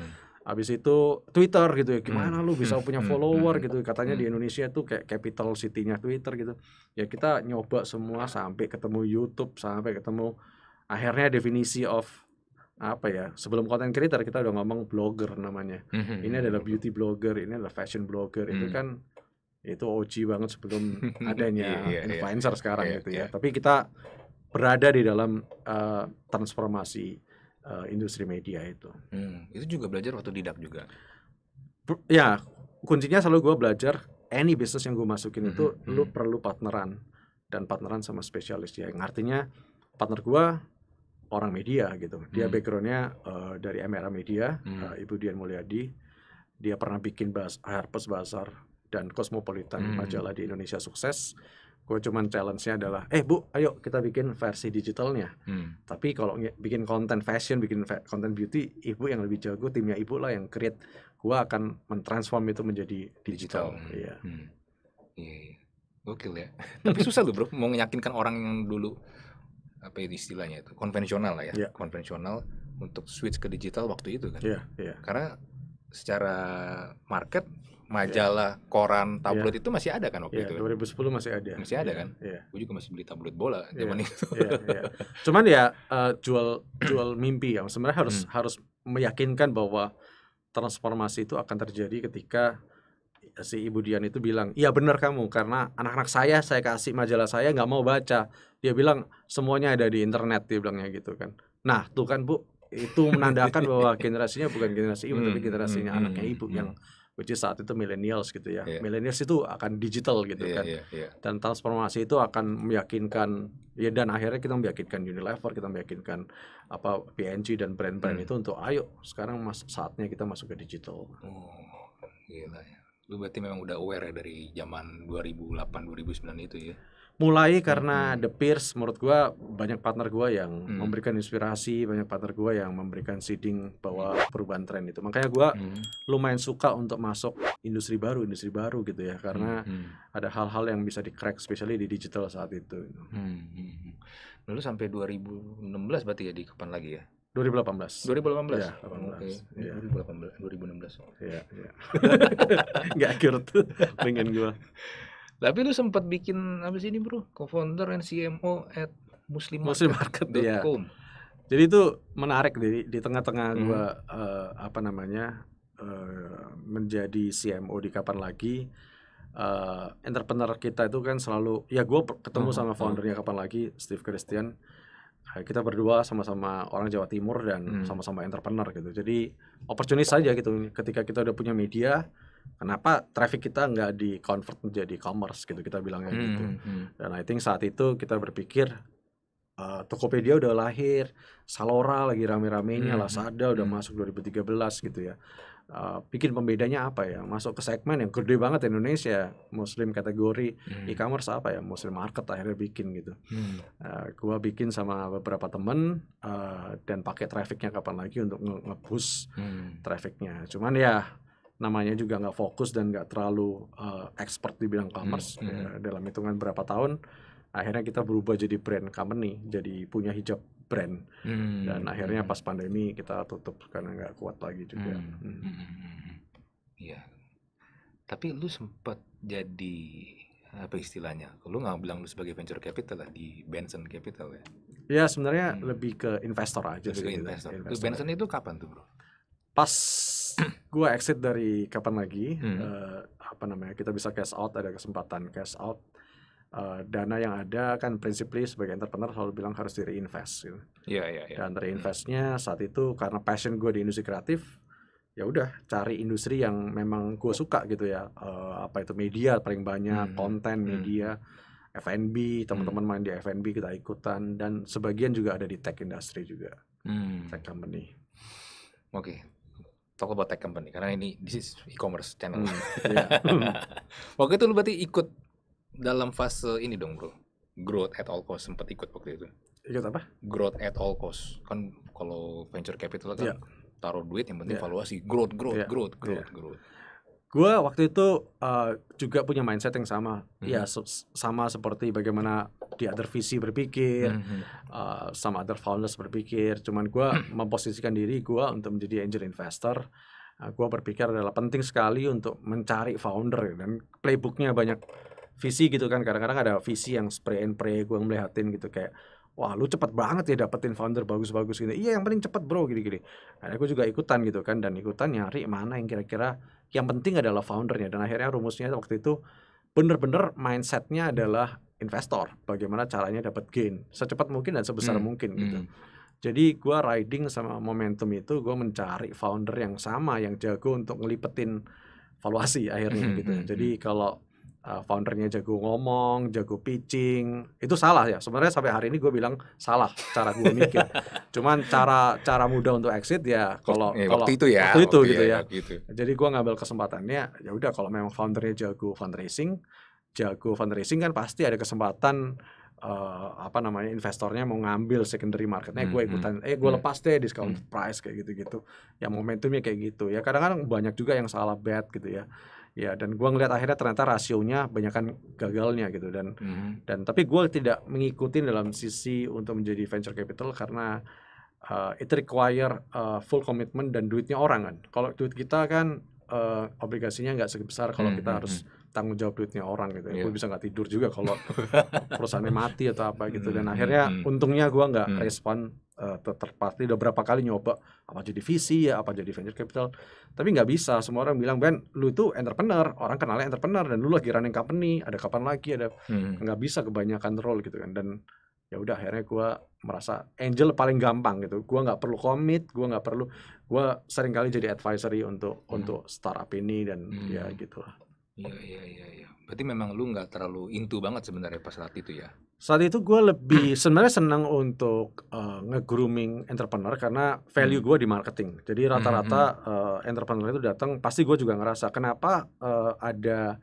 A: Habis itu Twitter gitu ya, gimana hmm. lu bisa punya follower hmm. gitu. Katanya hmm. di Indonesia tuh kayak capital city-nya Twitter gitu. Ya kita nyoba semua sampai ketemu YouTube, sampai ketemu akhirnya definisi of apa ya sebelum content creator kita udah ngomong blogger namanya mm-hmm. ini adalah beauty blogger ini adalah fashion blogger mm. itu hmm. kan itu OG banget sebelum <laughs> adanya yeah, yeah, iya. influencer yeah. sekarang yeah, gitu ya yeah. tapi kita berada di dalam uh, transformasi uh, industri media itu mm, itu juga belajar waktu didak juga Ber- ya kuncinya selalu gue belajar any business yang gue masukin mm-hmm. itu mhm, lu mhm. perlu partneran dan partneran sama spesialis ya yang artinya partner gue orang media gitu. Dia hmm. backgroundnya uh, dari MRA Media, hmm. uh, Ibu Dian Mulyadi. Dia pernah bikin bahas, Harper's Basar dan Cosmopolitan hmm. majalah di Indonesia sukses. Gue cuman challenge-nya adalah, eh bu, ayo kita bikin versi digitalnya. Hmm. Tapi kalau bikin konten fashion, bikin konten beauty, ibu yang lebih jago, timnya ibu lah yang create. Gue akan mentransform itu menjadi digital. digital. Hmm. Iya.
B: Hmm. Yeah. Iya.
A: Gokil ya. <laughs> Tapi susah loh bro, mau meyakinkan orang yang dulu
C: apa itu ya istilahnya itu konvensional lah ya, yeah. konvensional untuk switch ke digital waktu itu kan. Yeah, yeah. Karena secara market majalah, yeah. koran,
A: iya. tabloid yeah. itu masih ada kan waktu yeah, itu? 2010 kan? masih ada. Masih ada iya, kan? Yeah. Gue juga masih beli tabloid bola iya, zaman yeah, itu. Yeah, yeah. Cuman ya uh, jual jual mimpi ya sebenarnya harus hmm. harus meyakinkan bahwa transformasi itu akan terjadi ketika si Ibu Dian itu bilang, iya benar kamu karena anak-anak saya saya kasih majalah saya nggak mau baca, dia bilang semuanya ada di internet dia bilangnya gitu kan nah tuh kan bu itu menandakan <laughs> bahwa generasinya bukan generasi ibu hmm, tapi hmm, generasinya hmm, anaknya hmm, ibu hmm. yang which is saat itu millennials gitu ya yeah. millennials itu akan digital gitu yeah, kan yeah, yeah. dan transformasi itu akan meyakinkan ya dan akhirnya kita meyakinkan Unilever kita meyakinkan apa PNG dan brand-brand hmm. itu untuk ayo sekarang mas saatnya kita masuk ke digital oh gila ya lu berarti memang udah
C: aware ya dari zaman 2008 2009 itu ya
A: mulai karena The Pierce menurut gua banyak partner gua yang hmm. memberikan inspirasi banyak partner gua yang memberikan seeding bahwa mm. perubahan tren itu makanya gua hmm. lumayan suka untuk masuk industri baru industri baru gitu ya karena hmm. ada hal-hal yang bisa di crack especially di digital saat itu
B: hmm.
A: lalu sampai 2016 berarti ya di kapan lagi ya 2018. 2018. Ya,
C: 18. Okay. Ya. 2018, 2016. Iya, iya. <laughs> akhir tuh.
A: pengen gua. Tapi
C: lu sempat bikin apa sih ini bro? Co-founder and CMO at muslimmarket.com. Muslim ya.
A: Jadi itu menarik di di tengah-tengah hmm. gua uh, apa namanya uh, menjadi CMO di kapan lagi uh, eh, entrepreneur kita itu kan selalu ya gue ketemu hmm, sama hmm. foundernya kapan lagi Steve Christian kita berdua sama-sama orang Jawa Timur dan hmm. sama-sama hmm. entrepreneur gitu. Jadi opportunity saja gitu ketika kita udah punya media, kenapa traffic kita nggak di convert menjadi commerce gitu kita bilangnya gitu. hmm, gitu hmm. dan I think saat itu kita berpikir uh, Tokopedia udah lahir Salora lagi rame-ramenya hmm. Lazada hmm, udah hmm. masuk 2013 gitu ya uh, bikin pembedanya apa ya masuk ke segmen yang gede banget Indonesia Muslim kategori hmm. e-commerce apa ya Muslim market akhirnya bikin gitu hmm. uh, gua bikin sama beberapa temen uh, dan pakai trafficnya kapan lagi untuk nge-boost nge hmm. trafficnya cuman ya namanya juga nggak fokus dan nggak terlalu uh, expert di bidang hmm, commerce hmm. ya, dalam hitungan berapa tahun akhirnya kita berubah jadi brand company jadi punya hijab brand
B: hmm. dan akhirnya hmm.
A: pas pandemi kita tutup karena nggak kuat lagi juga hmm.
B: Hmm. hmm
A: iya. tapi lu sempat
C: jadi apa istilahnya? Lu nggak bilang lu sebagai venture capital lah di Benson Capital ya?
A: Ya sebenarnya hmm. lebih ke investor aja. Lebih sih, ke investor. investor. Benson
C: itu kapan tuh bro?
A: pas gue exit dari kapan lagi hmm. uh, apa namanya kita bisa cash out ada kesempatan cash out uh, dana yang ada kan prinsipnya sebagai entrepreneur selalu bilang harus di reinvest gitu. Iya yeah, iya. Dan hmm. reinvestnya hmm. saat itu karena passion gue di industri kreatif ya udah cari industri yang memang gue suka gitu ya uh, apa itu media paling banyak hmm. konten hmm. media hmm. F&B teman-teman main di F&B kita ikutan dan sebagian juga ada di tech industry juga hmm. tech company. Oke, talk about tech company karena ini this e-commerce channel. Hmm, <laughs> yeah.
C: waktu itu lu berarti ikut dalam fase ini dong bro, growth at all cost sempat ikut waktu itu. Ikut apa? Growth at all cost kan kalau venture capital kan yeah. taruh duit yang penting yeah. valuasi growth growth yeah. Iya. growth growth yeah. growth.
A: Gue waktu itu uh, juga punya mindset yang sama, mm -hmm. ya sama seperti bagaimana di other visi berpikir, mm -hmm. uh, sama other founders berpikir. Cuman gue <clears throat> memposisikan diri gue untuk menjadi angel investor. Uh, eh, gue berpikir adalah penting sekali untuk mencari founder dan playbooknya banyak visi gitu kan. Kadang-kadang ada visi yang spray and pray gue ngeliatin gitu kayak wah lu cepet banget ya dapetin founder bagus-bagus gitu iya yang penting cepet bro gini-gini karena gue juga ikutan gitu kan dan ikutan nyari mana yang kira-kira yang penting adalah foundernya dan akhirnya rumusnya waktu itu bener-bener mindsetnya adalah investor bagaimana caranya dapat gain secepat mungkin dan sebesar hmm. mungkin gitu hmm. jadi gue riding sama momentum itu gue mencari founder yang sama yang jago untuk ngelipetin valuasi akhirnya hmm. gitu hmm, jadi hmm. kalau e, foundernya jago ngomong jago pitching itu salah ya sebenarnya sampai hari ini gue bilang salah cara gue mikir <laughs> cuman cara cara mudah untuk exit ya kalau ya, kalau itu ya waktu itu waktu gitu ya, ya. Gitu. jadi gue ngambil kesempatannya ya udah kalau memang foundernya jago fundraising jago fundraising kan pasti ada kesempatan uh, apa namanya investornya mau ngambil secondary marketnya eh, hmm, gue hmm. ikutan eh gue hmm. lepas deh discount hmm. price kayak gitu gitu ya momentumnya kayak gitu ya kadang-kadang banyak juga yang salah bet gitu ya ya dan gue ngeliat akhirnya ternyata rasionya banyak kan gagalnya gitu dan hmm dan tapi gue tidak mengikuti dalam sisi untuk menjadi venture capital karena uh, it require uh, full commitment dan duitnya orang kan kalau duit kita kan uh, obligasinya nggak sebesar kalau hmm kita harus tanggung jawab duitnya orang gitu. Yeah. Iya. Gue bisa nggak tidur juga kalau <laughs> perusahaannya mati atau apa gitu. Dan hmm, hmm, akhirnya mm -hmm. untungnya gue nggak mm -hmm. respon uh, terpasti udah berapa kali nyoba apa jadi visi ya, apa jadi venture capital. Tapi nggak bisa. Semua orang bilang Ben, lu itu entrepreneur, orang kenalnya entrepreneur dan lu lagi running company. Ada kapan lagi? Ada hmm. nggak mm -hmm. bisa kebanyakan role gitu kan. Dan ya udah akhirnya gue merasa angel paling gampang gitu gue nggak perlu komit gue nggak perlu gue sering kali jadi advisory untuk hmm. untuk startup ini dan hmm. ya gitu
B: Iya iya iya.
C: Ya. Berarti memang lu nggak terlalu intu banget sebenarnya pas saat itu ya?
A: Saat itu gue lebih <clears throat> sebenarnya senang untuk uh, nge-grooming entrepreneur karena value hmm. gue di marketing. Jadi hmm, rata-rata uh, entrepreneur itu datang, pasti gue juga ngerasa kenapa uh, ada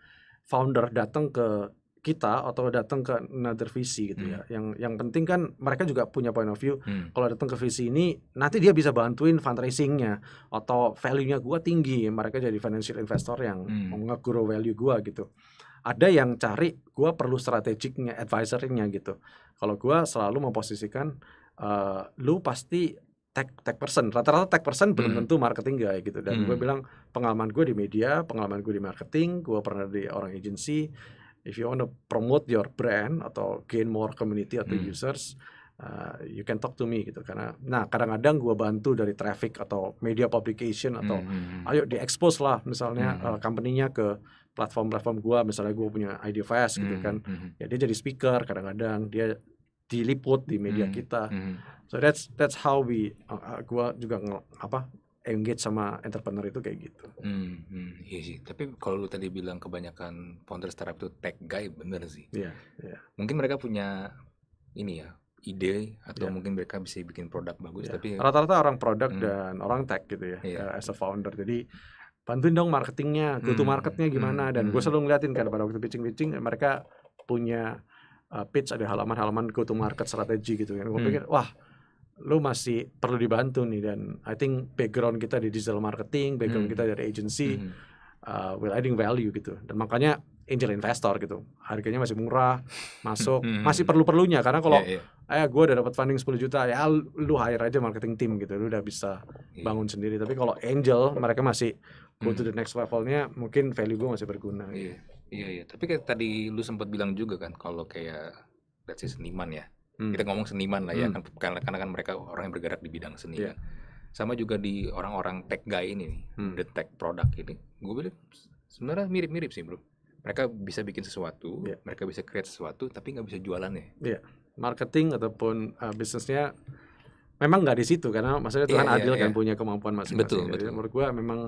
A: founder datang ke kita atau datang ke another visi gitu ya. hmm. ya. Yang yang penting kan mereka juga punya point of view. Hmm. Kalau datang ke visi ini nanti dia bisa bantuin fundraisingnya atau value-nya gua tinggi, mereka jadi financial investor yang hmm. nge value gua gitu. Ada yang cari gua perlu strategiknya, advisornya gitu. Kalau gua selalu memposisikan uh, lu pasti tech tech person rata-rata tech person hmm. belum tentu marketing guy gitu dan hmm. gue bilang pengalaman gue di media pengalaman gue di marketing gue pernah di orang agency if you want to promote your brand atau gain more community atau hmm. users uh, you can talk to me gitu karena nah kadang-kadang gue bantu dari traffic atau media publication atau hmm. hmm, hmm. ayo di expose lah misalnya hmm. uh, company-nya ke platform-platform gue misalnya gue punya ide fast gitu hmm, kan hmm. ya dia jadi speaker kadang-kadang dia diliput di media hmm. kita hmm. so that's that's how we uh, uh gue juga apa engage sama entrepreneur itu kayak gitu.
C: Hmm, hmm iya sih. Tapi kalau lu tadi bilang kebanyakan founder startup itu tech guy, bener sih. Iya. Yeah, yeah. Mungkin mereka punya ini ya ide atau yeah. mungkin mereka bisa bikin produk bagus yeah. tapi rata-rata orang produk hmm. dan
A: orang tech gitu ya yeah. Iya. as a founder jadi bantuin dong marketingnya go to hmm, marketnya gimana hmm, dan gue hmm. selalu ngeliatin kan pada waktu pitching pitching mereka punya eh, pitch ada halaman-halaman go to market strategi gitu kan gue pikir wah lu masih perlu dibantu nih dan I think background kita di digital marketing, background hmm. kita dari agency hmm. uh, will adding value gitu. Dan makanya angel investor gitu. Harganya masih murah, masuk, <laughs> hmm. masih perlu-perlunya karena kalau yeah, yeah. eh gua udah dapat funding 10 juta ya lu hire aja marketing team gitu, lu udah bisa iya. bangun sendiri. Tapi kalau angel mereka masih go to hmm. the next levelnya mungkin value gua masih berguna. Iya. Gitu.
C: Iya, iya. Tapi kayak tadi lu sempat bilang juga kan kalau kayak let's say seniman ya Hmm. Kita ngomong seniman lah ya, hmm. kan, karena kan mereka orang yang bergerak di bidang seni. Yeah. Kan. Sama juga di orang-orang tech guy ini, nih, hmm. the tech product ini, gue bilang sebenarnya mirip-mirip sih bro. Mereka bisa bikin sesuatu, yeah. mereka bisa create sesuatu, tapi nggak bisa jualannya.
B: yeah.
A: marketing ataupun uh, bisnisnya memang nggak di situ karena maksudnya Tuhan yeah, iya, adil yeah, kan yeah. punya kemampuan masing-masing. Betul, betul. Menurut gue memang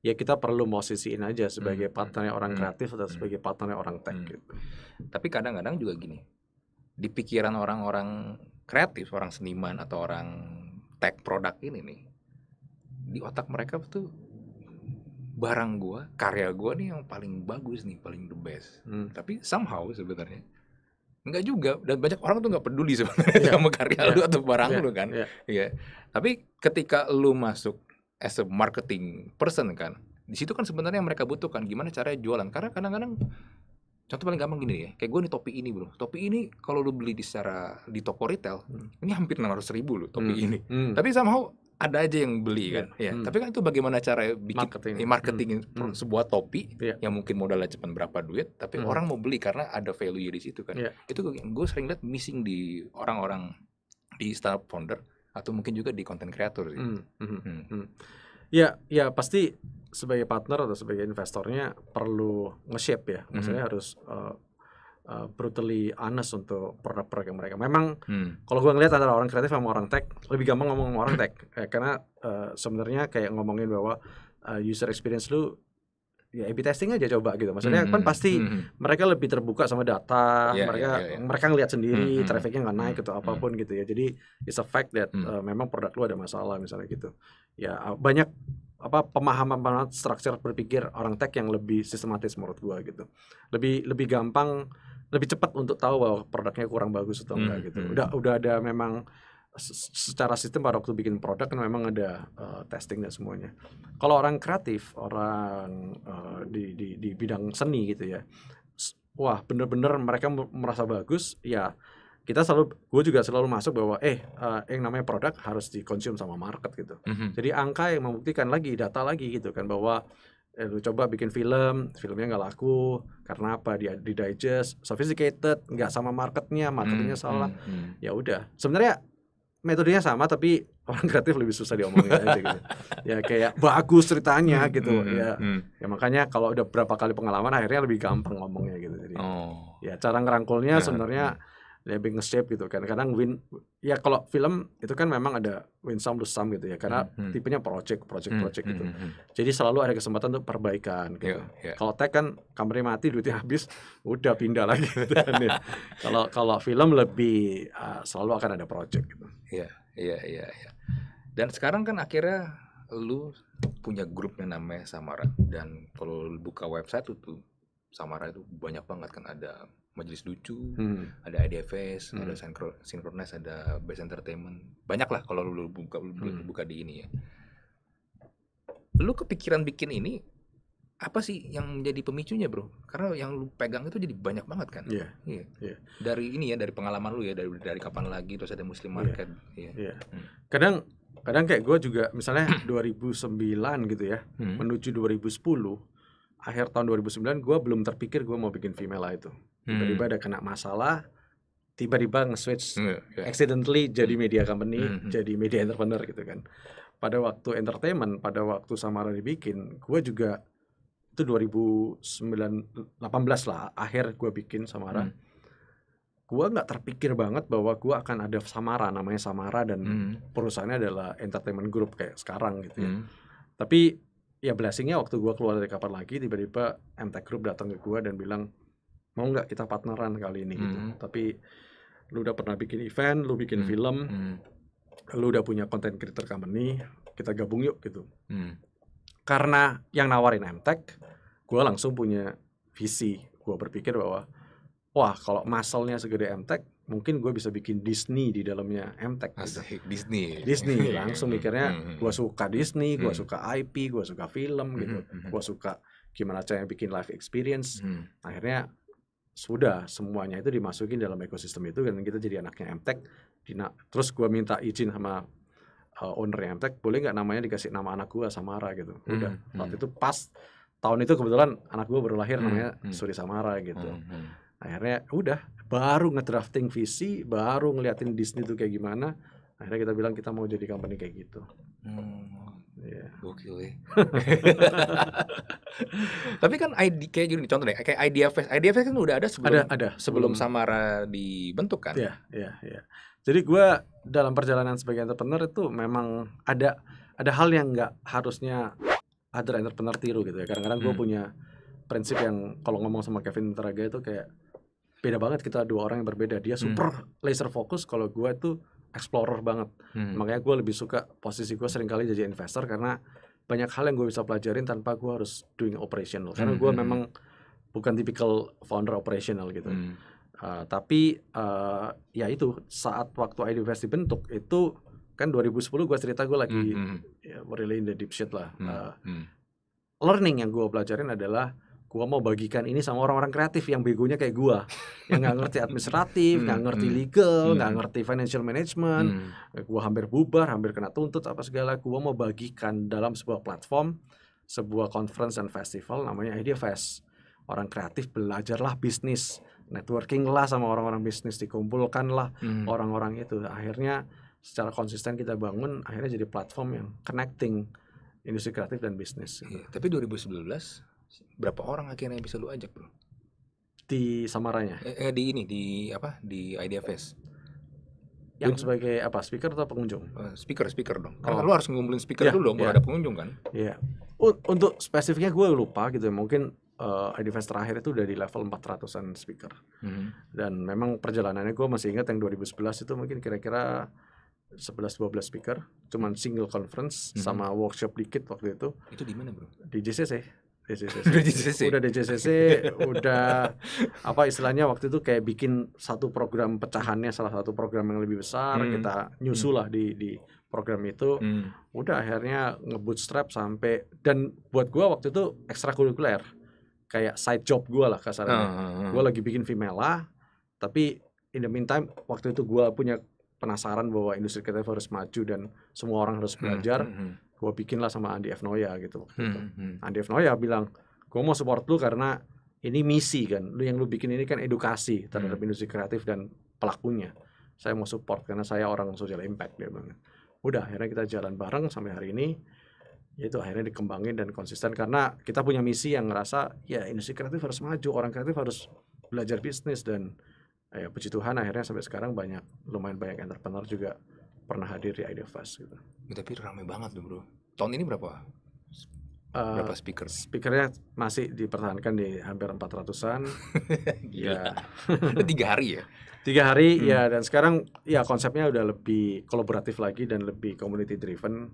A: ya kita perlu posisiin aja sebagai hmm. orang hmm. kreatif atau hmm. sebagai partner orang tech hmm. gitu. Tapi kadang-kadang juga gini, di pikiran orang-orang
C: kreatif, orang seniman atau orang tech produk ini nih, di otak mereka tuh barang gua, karya gua nih yang paling bagus nih, paling the best. Hmm. Tapi somehow sebenarnya nggak juga dan banyak orang tuh nggak peduli <laughs> sebenarnya yeah. sama karya yeah. lu iya. atau barang yeah. lu kan. Iya. Yeah. Yeah. Tapi ketika lu masuk as a marketing person kan, di situ kan sebenarnya yang mereka butuhkan gimana caranya jualan karena kadang-kadang contoh paling gampang gini ya kayak gue nih topi ini bro topi ini kalau lu beli di secara di toko retail hmm. ini hampir enam ratus ribu lo topi hmm. ini hmm. tapi somehow ada aja yang beli iya. kan ya hmm. tapi kan itu bagaimana cara bikin marketing, eh, marketing hmm. hmm. sebuah topi yeah. yang mungkin modalnya cuma berapa duit tapi hmm. orang mau beli karena ada value di situ kan yeah. itu gue sering lihat missing di orang-orang di startup founder atau mungkin juga di content creator sih. Hmm. Hmm. Hmm. hmm.
A: Ya, ya pasti sebagai partner atau sebagai investornya perlu nge-shape ya. Mhm. Maksudnya mm -hmm. harus uh, uh, brutally honest untuk produk-produk yang mereka. Memang mm. kalau gue ngelihat antara orang kreatif sama orang tech lebih gampang ngomong sama orang tech eh, karena uh, sebenarnya kayak ngomongin bahwa uh, user experience lu ya A/B testing aja coba gitu. Maksudnya hmm, kan pasti hmm. hmm. mereka lebih terbuka sama data, yeah, iya, mereka yeah, yeah, yeah. mereka ngelihat sendiri hmm, hmm, hmm, trafficnya nggak naik hmm, atau apapun hmm. gitu ya. Jadi it's a fact that hmm. uh, memang produk lu ada masalah misalnya gitu. Ya banyak apa pemahaman banget struktur berpikir orang tech yang lebih sistematis menurut gua gitu. Lebih lebih gampang, lebih cepat untuk tahu bahwa produknya kurang bagus atau enggak gitu. Udah udah ada memang secara sistem pada waktu bikin produk kan memang ada uh, testing dan semuanya. Kalau orang kreatif, orang uh, di, di di bidang seni gitu ya, wah bener-bener mereka merasa bagus, ya kita selalu, gue juga selalu masuk bahwa eh uh, yang namanya produk harus dikonsum sama market gitu. Mm -hmm. Jadi angka yang membuktikan lagi, data lagi gitu kan bahwa eh, lu coba bikin film, filmnya nggak laku karena apa? Dia di digest, sophisticated, nggak sama marketnya, marketnya mm -hmm. salah. Mm -hmm. Ya udah, sebenarnya metodenya sama tapi <laughs> orang kreatif lebih susah diomongin aja gitu. Ya kayak bagus ceritanya hmm, gitu. hmm, ya, hmm, hmm. ya makanya kalau udah berapa kali pengalaman akhirnya lebih gampang ngomongnya gitu. Jadi oh. ya cara ngerangkulnya ya, sebenarnya hmm lebih nge-shape gitu kan kadang win ya kalau film itu kan memang ada win some lose some gitu ya karena hmm, hmm. tipenya project project hmm, project gitu. hmm. gitu hmm. jadi selalu ada kesempatan untuk perbaikan gitu yeah, yeah. kalau tech kan kamarnya mati duitnya habis <laughs> udah pindah lagi gitu <laughs> kalau film lebih uh, selalu akan ada project gitu iya yeah, iya iya yeah, dan sekarang kan akhirnya lu
C: punya grupnya namanya Samara dan kalau lu buka website itu Samara itu banyak banget kan ada majelis lucu, hmm. ada IDFS, hmm. ada synchronize, ada base entertainment. Banyak lah kalau lu buka lu hmm. buka di ini ya. Lu kepikiran bikin ini apa sih yang menjadi pemicunya, Bro? Karena yang lu pegang itu jadi banyak banget kan? Iya. Yeah. Yeah. Yeah. Dari ini ya, dari pengalaman lu ya, dari dari kapan lagi terus ada Muslim iya. market, Iya. Yeah. Yeah. Hmm.
A: Kadang kadang kayak gue juga misalnya 2009 <clears throat> gitu ya, hmm. menuju 2010 akhir tahun 2009 gue belum terpikir gue mau bikin lah itu tiba-tiba hmm. ada kena masalah tiba-tiba nge-switch yeah. accidentally jadi hmm. media company, mm-hmm. jadi media entrepreneur gitu kan. Pada waktu entertainment, pada waktu Samara dibikin, gue juga itu 2018 lah akhir gue bikin Samara. Mm. Gue nggak terpikir banget bahwa gue akan ada Samara, namanya Samara dan mm. perusahaannya adalah entertainment group kayak sekarang gitu ya. Mm. Tapi ya blessingnya waktu gue keluar dari kapal lagi, tiba-tiba MTech Group datang ke gue dan bilang, mau nggak kita partneran kali ini gitu. Hmm. Tapi lu udah pernah bikin event, lu bikin mm. film, mm. lu udah punya konten creator company, kita gabung yuk gitu. Mm. Karena yang nawarin Mtek, gue langsung punya visi. Gue berpikir bahwa wah kalau masalnya nya segede Mtek, mungkin gue bisa bikin Disney di dalamnya Mtek. Asik, gitu. Disney. Disney, <laughs> langsung mikirnya hmm, hmm, gue suka Disney, gue suka IP, gue suka film gitu, gue suka gimana caranya bikin live experience. Akhirnya sudah semuanya itu dimasukin dalam ekosistem itu dan kita jadi anaknya Emtek. Terus gue minta izin sama uh, owner Emtek, boleh nggak namanya dikasih nama anak gue Samara gitu. Hmm, udah hmm, waktu itu pas tahun itu kebetulan anak gue baru lahir hmm, namanya hmm. Suri Samara gitu. Hmm, hmm. Akhirnya udah baru ngedrafting visi, baru ngeliatin Disney tuh kayak gimana. Akhirnya kita bilang kita mau jadi company kayak gitu.
B: Hmm.
A: Yeah. Oke, okay, Tapi kan ID kayak gini contoh deh, kayak idea face, idea face kan udah ada sebelum ada, ada. sebelum hmm. Samara dibentuk kan? Iya, iya, iya. Jadi gue dalam perjalanan sebagai entrepreneur itu memang ada ada hal yang nggak harusnya ada entrepreneur tiru gitu ya. Kadang-kadang gue hmm. punya prinsip yang kalau ngomong sama Kevin Teraga itu kayak beda banget kita dua orang yang berbeda. Dia hmm. super hmm. laser fokus kalau gue itu explorer banget. Hmm. Makanya gue lebih suka posisi gue sering kali jadi investor karena banyak hal yang gue bisa pelajarin tanpa gue harus doing operational. Karena hmm, gue hmm, hmm. memang bukan tipikal founder operational gitu. Hmm. Uh, tapi uh, ya itu saat waktu invest dibentuk itu kan 2010 gue cerita gue lagi mm -hmm. ya, really in the deep shit lah. -hmm. uh, learning yang gue pelajarin adalah gua mau bagikan ini sama orang-orang kreatif yang begonya kayak gua yang nggak ngerti administratif <laughs> hmm, nggak hmm, ngerti legal nggak hmm. ngerti financial management hmm. gua hampir bubar hampir kena tuntut apa segala gua mau bagikan dalam sebuah platform sebuah conference and festival namanya Idea Fest orang kreatif belajarlah bisnis networking lah sama orang-orang bisnis dikumpulkanlah hmm. orang-orang itu akhirnya secara konsisten kita bangun akhirnya jadi platform yang connecting industri kreatif dan bisnis. Tapi gitu. Iya, tapi 2019 berapa orang akhirnya bisa lu ajak bro
C: di Samaranya eh, eh di ini di apa di Idea Fest
A: yang sebagai apa speaker atau pengunjung uh, speaker speaker dong karena oh. lu harus ngumpulin speaker yeah, dulu dong yeah. ada pengunjung kan iya yeah. untuk spesifiknya gue lupa gitu ya mungkin uh, eh, ID Fest terakhir itu udah di level 400-an speaker. Mm -hmm. Dan memang perjalanannya gue masih ingat yang 2011 itu mungkin kira-kira 11-12 speaker, cuman single conference mm -hmm. sama workshop dikit waktu itu. Itu di mana bro? Di JCC. DCCC. Udah DCCC. Udah DCCC, udah apa istilahnya waktu itu kayak bikin satu program pecahannya salah satu program yang lebih besar hmm. kita nyusul lah di di program itu. Hmm. Udah akhirnya ngebootstrap sampai dan buat gua waktu itu ekstrakurikuler kayak side job gua lah kasarnya. Uh,
B: uh, uh. Gua lagi
A: bikin Vimela tapi in the meantime waktu itu gua punya penasaran bahwa industri kreatif harus maju dan semua orang harus hmm, belajar. hmm, hmm gue lah sama Andi F gitu
B: hmm, hmm.
A: Andi F bilang gue mau support lu karena ini misi kan lu yang lu bikin ini kan edukasi terhadap hmm. industri kreatif dan pelakunya saya mau support karena saya orang social impact dia bilang udah akhirnya kita jalan bareng sampai hari ini itu akhirnya dikembangin dan konsisten karena kita punya misi yang ngerasa ya industri kreatif harus maju orang kreatif harus belajar bisnis dan ya puji Tuhan akhirnya sampai sekarang banyak lumayan banyak entrepreneur juga pernah hadir di IDFest gitu. Ya, tapi ramai banget tuh bro. Tahun ini berapa? Uh, berapa speaker? Speakernya masih dipertahankan di hampir 400-an. <laughs> ya. Tiga hari ya? Tiga hari hmm. ya dan sekarang ya konsepnya udah lebih kolaboratif lagi dan lebih community driven.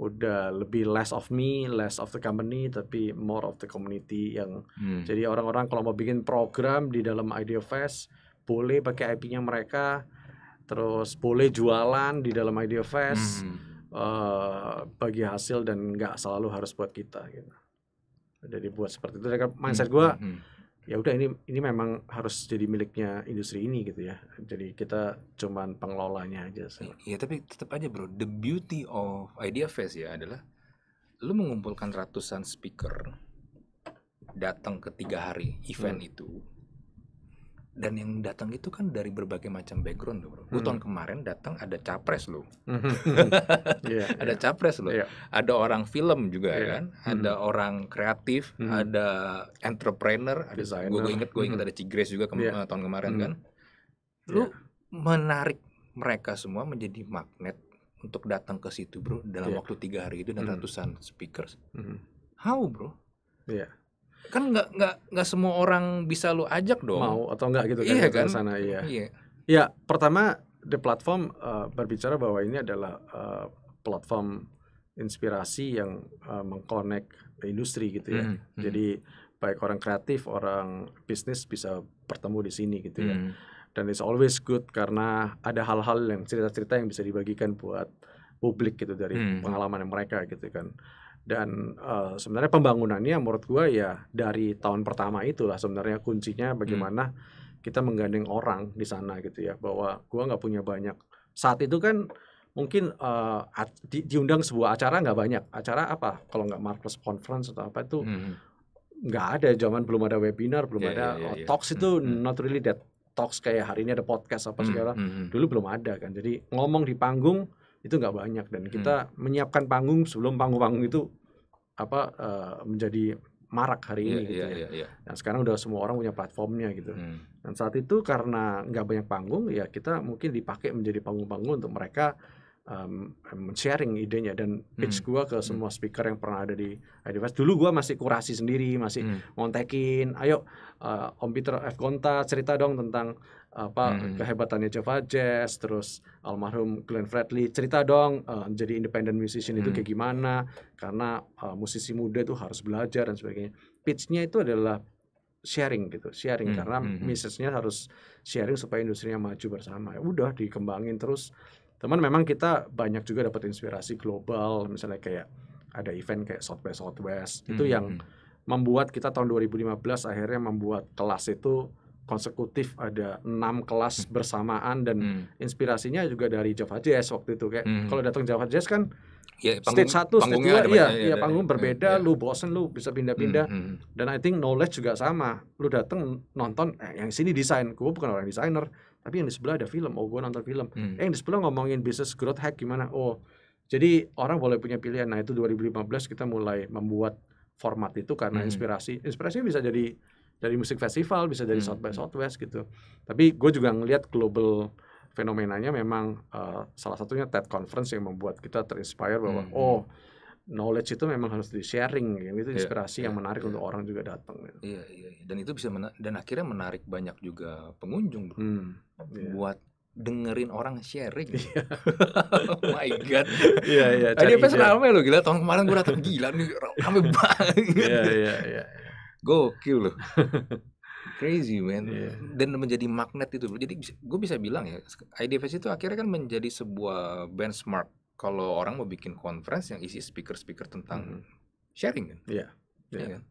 A: Udah lebih less of me, less of the company, tapi more of the community yang hmm. jadi orang-orang kalau mau bikin program di dalam Idea Fest boleh pakai IP-nya mereka, terus boleh jualan di dalam Idea Fest hmm. uh, bagi hasil dan nggak selalu harus buat kita gitu. Jadi buat seperti itu, mindset hmm, gue hmm, hmm. ya udah ini ini memang harus jadi miliknya industri ini gitu ya. Jadi kita cuman pengelolanya aja. Sih. Ya tapi tetap aja bro, the beauty of Idea Fest ya adalah
C: lu mengumpulkan ratusan speaker datang ke tiga hari event hmm. itu dan yang datang itu kan dari berbagai macam background loh bro. Hmm. tahun kemarin datang ada capres loh,
B: hmm. <laughs> yeah, iya. ada
C: capres loh, yeah. ada orang film juga yeah. kan, hmm. ada orang kreatif, hmm. ada entrepreneur, ada gue inget gue inget hmm. ada Cigres juga ke yeah. Iya. tahun kemarin hmm. kan. Iya. Lu yeah.
B: menarik
C: mereka semua menjadi magnet untuk datang ke situ bro dalam yeah. waktu tiga hari itu dan hmm. ratusan
A: speakers. Hmm. How bro? Yeah
C: kan nggak nggak nggak semua orang bisa
A: lu ajak dong mau atau nggak gitu kan iya kan sana iya iya ya pertama the platform uh, berbicara bahwa ini adalah uh, platform inspirasi yang uh, eh, mengkonek industri gitu ya mm -hmm. jadi baik orang kreatif orang bisnis bisa bertemu di sini gitu ya mm. dan it's always good karena ada hal-hal yang cerita-cerita yang bisa dibagikan buat publik gitu dari hmm. pengalaman mereka gitu kan dan uh, sebenarnya pembangunannya menurut gua ya dari tahun pertama itulah sebenarnya kuncinya bagaimana hmm. kita menggandeng orang di sana gitu ya bahwa gua nggak punya banyak saat itu kan mungkin uh, di, diundang sebuah acara nggak banyak acara apa kalau nggak marplas conference atau apa itu hmm, hmm. nggak hmm. ada zaman belum ada webinar belum yeah, ada yeah, iya, iya, yeah, talks itu hmm, hmm. not really that talks kayak hari ini ada podcast apa segala hmm. dulu belum ada kan jadi ngomong di panggung itu nggak banyak dan kita hmm. menyiapkan panggung sebelum panggung-panggung itu apa uh, menjadi marak hari iya, ini iya, gitu yeah, ya. Yeah, yeah. Nah sekarang udah semua orang punya platformnya gitu. Hmm. Dan saat itu karena nggak banyak panggung ya kita mungkin dipakai menjadi panggung-panggung untuk mereka um, sharing idenya dan hmm. pitch hmm. gue ke semua speaker yang pernah ada di IDFest. Dulu gue masih kurasi sendiri, masih hmm. ngontekin, ayo uh, Om Peter F. Gonta cerita dong tentang apa hmm. kehebatannya Java Jazz, terus almarhum Glenn Fredly. Cerita dong uh, jadi independent musician hmm. itu kayak hmm. gimana? Karena uh, musisi muda itu harus belajar dan sebagainya. Pitchnya itu adalah sharing gitu, sharing hmm. karena hmm. message hmm. harus sharing supaya industrinya maju bersama. Ya udah dikembangin terus. Teman memang kita banyak juga dapat inspirasi global misalnya kayak ada event kayak South by Southwest hmm. itu yang hmm. membuat kita tahun 2015 akhirnya membuat kelas itu konsekutif ada enam kelas hmm. bersamaan dan hmm. inspirasinya juga dari Java Jazz waktu itu kayak hmm. kalau datang Java Jazz kan
B: ya, panggung, stage satu stage dua iya ya, iya, panggung berbeda
A: hmm, ya. lu bosen lu bisa pindah-pindah hmm, hmm, dan I think knowledge juga sama lu datang nonton eh, yang sini desain gue bukan orang desainer tapi yang di sebelah ada film oh gue nonton film hmm. eh yang di sebelah ngomongin business growth hack gimana oh jadi orang boleh punya pilihan nah itu 2015 kita mulai membuat format itu karena hmm. inspirasi inspirasi bisa jadi dari musik festival bisa dari hmm. South by hmm. Southwest gitu tapi gue juga ngelihat global fenomenanya memang uh, salah satunya TED conference yang membuat kita terinspire bahwa hmm. oh hmm. knowledge itu memang harus di sharing gitu itu iya, inspirasi yeah, yang iya, menarik yeah, untuk orang juga datang gitu. Iya, iya iya dan itu bisa mena dan
C: akhirnya menarik banyak juga pengunjung bro. Hmm, yeah. buat dengerin orang sharing.
B: <laughs> oh my god. Iya iya. Tadi pas rame lo gila tahun kemarin gue datang gila nih rame <laughs> banget. Iya iya iya. Gokil loh. <laughs>
C: Crazy man. Yeah. Dan menjadi magnet itu. Jadi gue bisa bilang ya, IDFS itu akhirnya kan menjadi sebuah benchmark kalau orang mau bikin conference yang isi speaker-speaker tentang mm -hmm. sharing kan. Iya. Yeah. Yeah. yeah.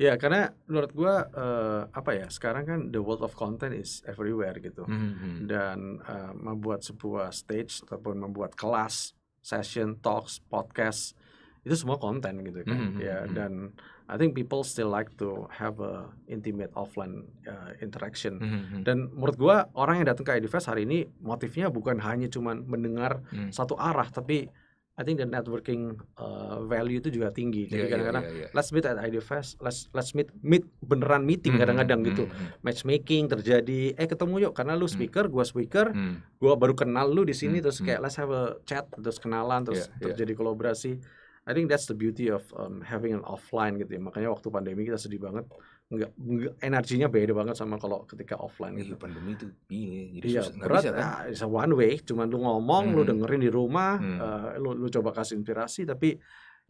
A: Ya karena menurut gue uh, apa ya sekarang kan the world of content is everywhere gitu mm-hmm. dan uh, membuat sebuah stage ataupun membuat kelas, session, talks, podcast itu semua konten gitu kan mm -hmm. ya mhm, mhm. dan I think people still like to have a intimate offline uh, interaction mm -hmm. dan menurut gua orang yang datang ke Edifest hari ini motifnya bukan hanya cuman mendengar mm. satu arah tapi I think the networking uh, value itu juga tinggi. Jadi iya, iya, kadang-kadang yeah, yeah, yeah, let's meet at Edifest let's let's meet meet beneran meeting mhm, kadang-kadang mm -hmm, gitu. Mm -hmm. Matchmaking terjadi, eh ketemu yuk karena lu hmm. speaker, gua speaker, mm -hmm. gua baru kenal lu di sini mm -hmm. terus hmm. kayak let's have a chat, terus kenalan, terus yeah, iya. terjadi kolaborasi. I think that's the beauty of um, having an offline gitu ya. Makanya waktu pandemi kita sedih banget. Enggak, enggak energinya beda banget sama kalau ketika offline iya, gitu. Iya, pandemi itu
C: iya, jadi iya, susah, berat. Bisa, kan? Ah,
A: it's a one way, cuman lu ngomong, hmm. lu dengerin di rumah, hmm. uh, lu, lu coba kasih inspirasi tapi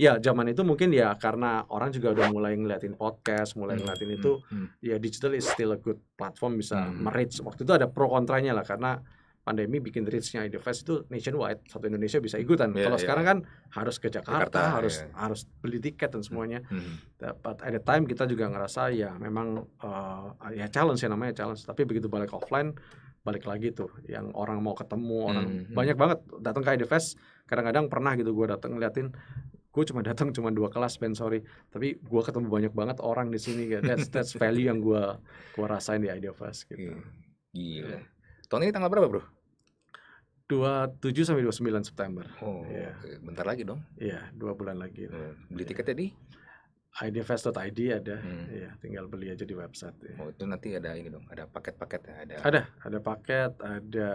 A: ya zaman itu mungkin ya karena orang juga udah mulai ngeliatin podcast, mulai hmm, ngeliatin hmm, itu hmm. ya digital is still a good platform bisa hmm. merich. Waktu itu ada pro kontranya lah karena pandemi bikin reach-nya IDFest itu nationwide, satu Indonesia bisa ikutan. Yeah, Kalau yeah. sekarang kan harus ke Jakarta, Jakarta iya. harus yeah. harus beli tiket dan semuanya. Hmm. at the time kita juga ngerasa ya memang uh, ya challenge ya namanya challenge. Tapi begitu balik offline, balik lagi tuh yang orang mau ketemu orang hmm. hmm. banyak banget datang ke IDFest. Kadang-kadang pernah gitu gue datang ngeliatin gue cuma datang cuma dua kelas Ben sorry tapi gue ketemu banyak banget orang di sini gitu. that's that's value yang gue gue rasain di Idea Fest gitu. Iya. Gila. Yeah. Tahun ini tanggal berapa bro? 27 sampai 29 September. Oh, ya. bentar lagi dong. Iya, dua bulan lagi. Hmm. Beli tiketnya di idfest.id ada, hmm. ya, tinggal beli aja di website. Ya. Oh, itu nanti ada ini dong, ada paket-paket ya, ada. Ada, ada paket, ada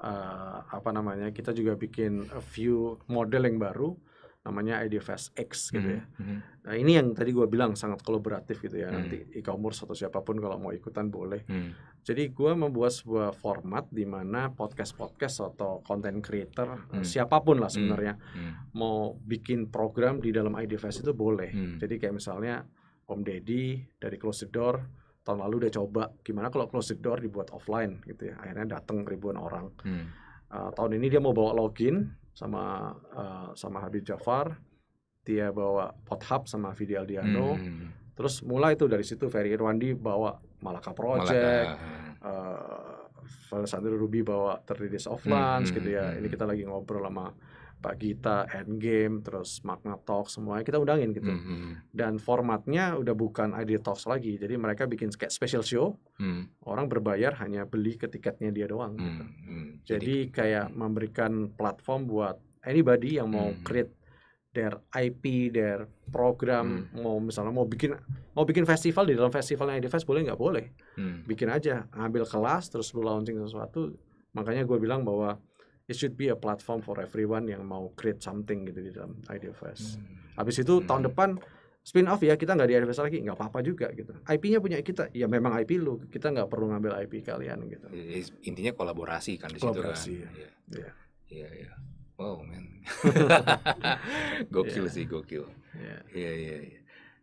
A: uh, apa namanya? Kita juga bikin a few model yang baru namanya IDFS X gitu hmm, ya. Mm-hmm. Nah ini yang tadi gue bilang sangat kolaboratif gitu ya mm-hmm. nanti e-commerce atau siapapun kalau mau ikutan boleh. Mm-hmm. Jadi gue membuat sebuah format di mana podcast-podcast atau content creator mm-hmm. siapapun lah hmm. sebenarnya mm-hmm. mau bikin program di dalam IDFS itu boleh. Mm-hmm. Jadi kayak misalnya Om Deddy dari Close the Door tahun lalu udah coba gimana kalau Close the Door dibuat offline gitu ya. Akhirnya datang ribuan orang. Mm-hmm. Uh, tahun ini dia mau bawa login sama uh, sama Habib Jafar, dia bawa Pothub sama Fidel Diano. Hmm. Terus mulai itu dari situ Ferry Irwandi bawa Malaka Project, Malaka. Uh, eh, Alessandro Ruby bawa 30 Days of Lunch hmm, hmm. gitu ya. Hmm, Ini hmm. kita lagi ngobrol sama Pak Gita, Endgame, terus Magna Talk semuanya kita undangin gitu. Mm -hmm. Dan formatnya udah bukan ID Talks lagi. Jadi mereka bikin kayak special show. Mm. Orang berbayar hanya beli ke tiketnya dia doang mm -hmm. gitu. Jadi, Jadi kayak mm. memberikan platform buat anybody yang mau mm. create their IP, their program, hmm. mau misalnya mau bikin mau bikin festival di dalam festivalnya fest boleh nggak boleh? Hmm. Bikin aja, ambil kelas terus lu launching sesuatu. Makanya gue bilang bahwa it should be a platform for everyone yang mau create something gitu di dalam IDFS. Hmm. Habis itu hmm. tahun depan spin off ya kita nggak di IDFS lagi nggak apa-apa juga gitu. IP-nya punya kita, ya memang IP lu, kita nggak perlu ngambil IP kalian gitu. Intinya kolaborasi kan di kolaborasi, situ kan. Ya. Iya.
B: Iya. Iya, iya.
A: Wow, man. <laughs> gokil yeah. sih, gokil.
B: Iya,
C: yeah. iya, iya.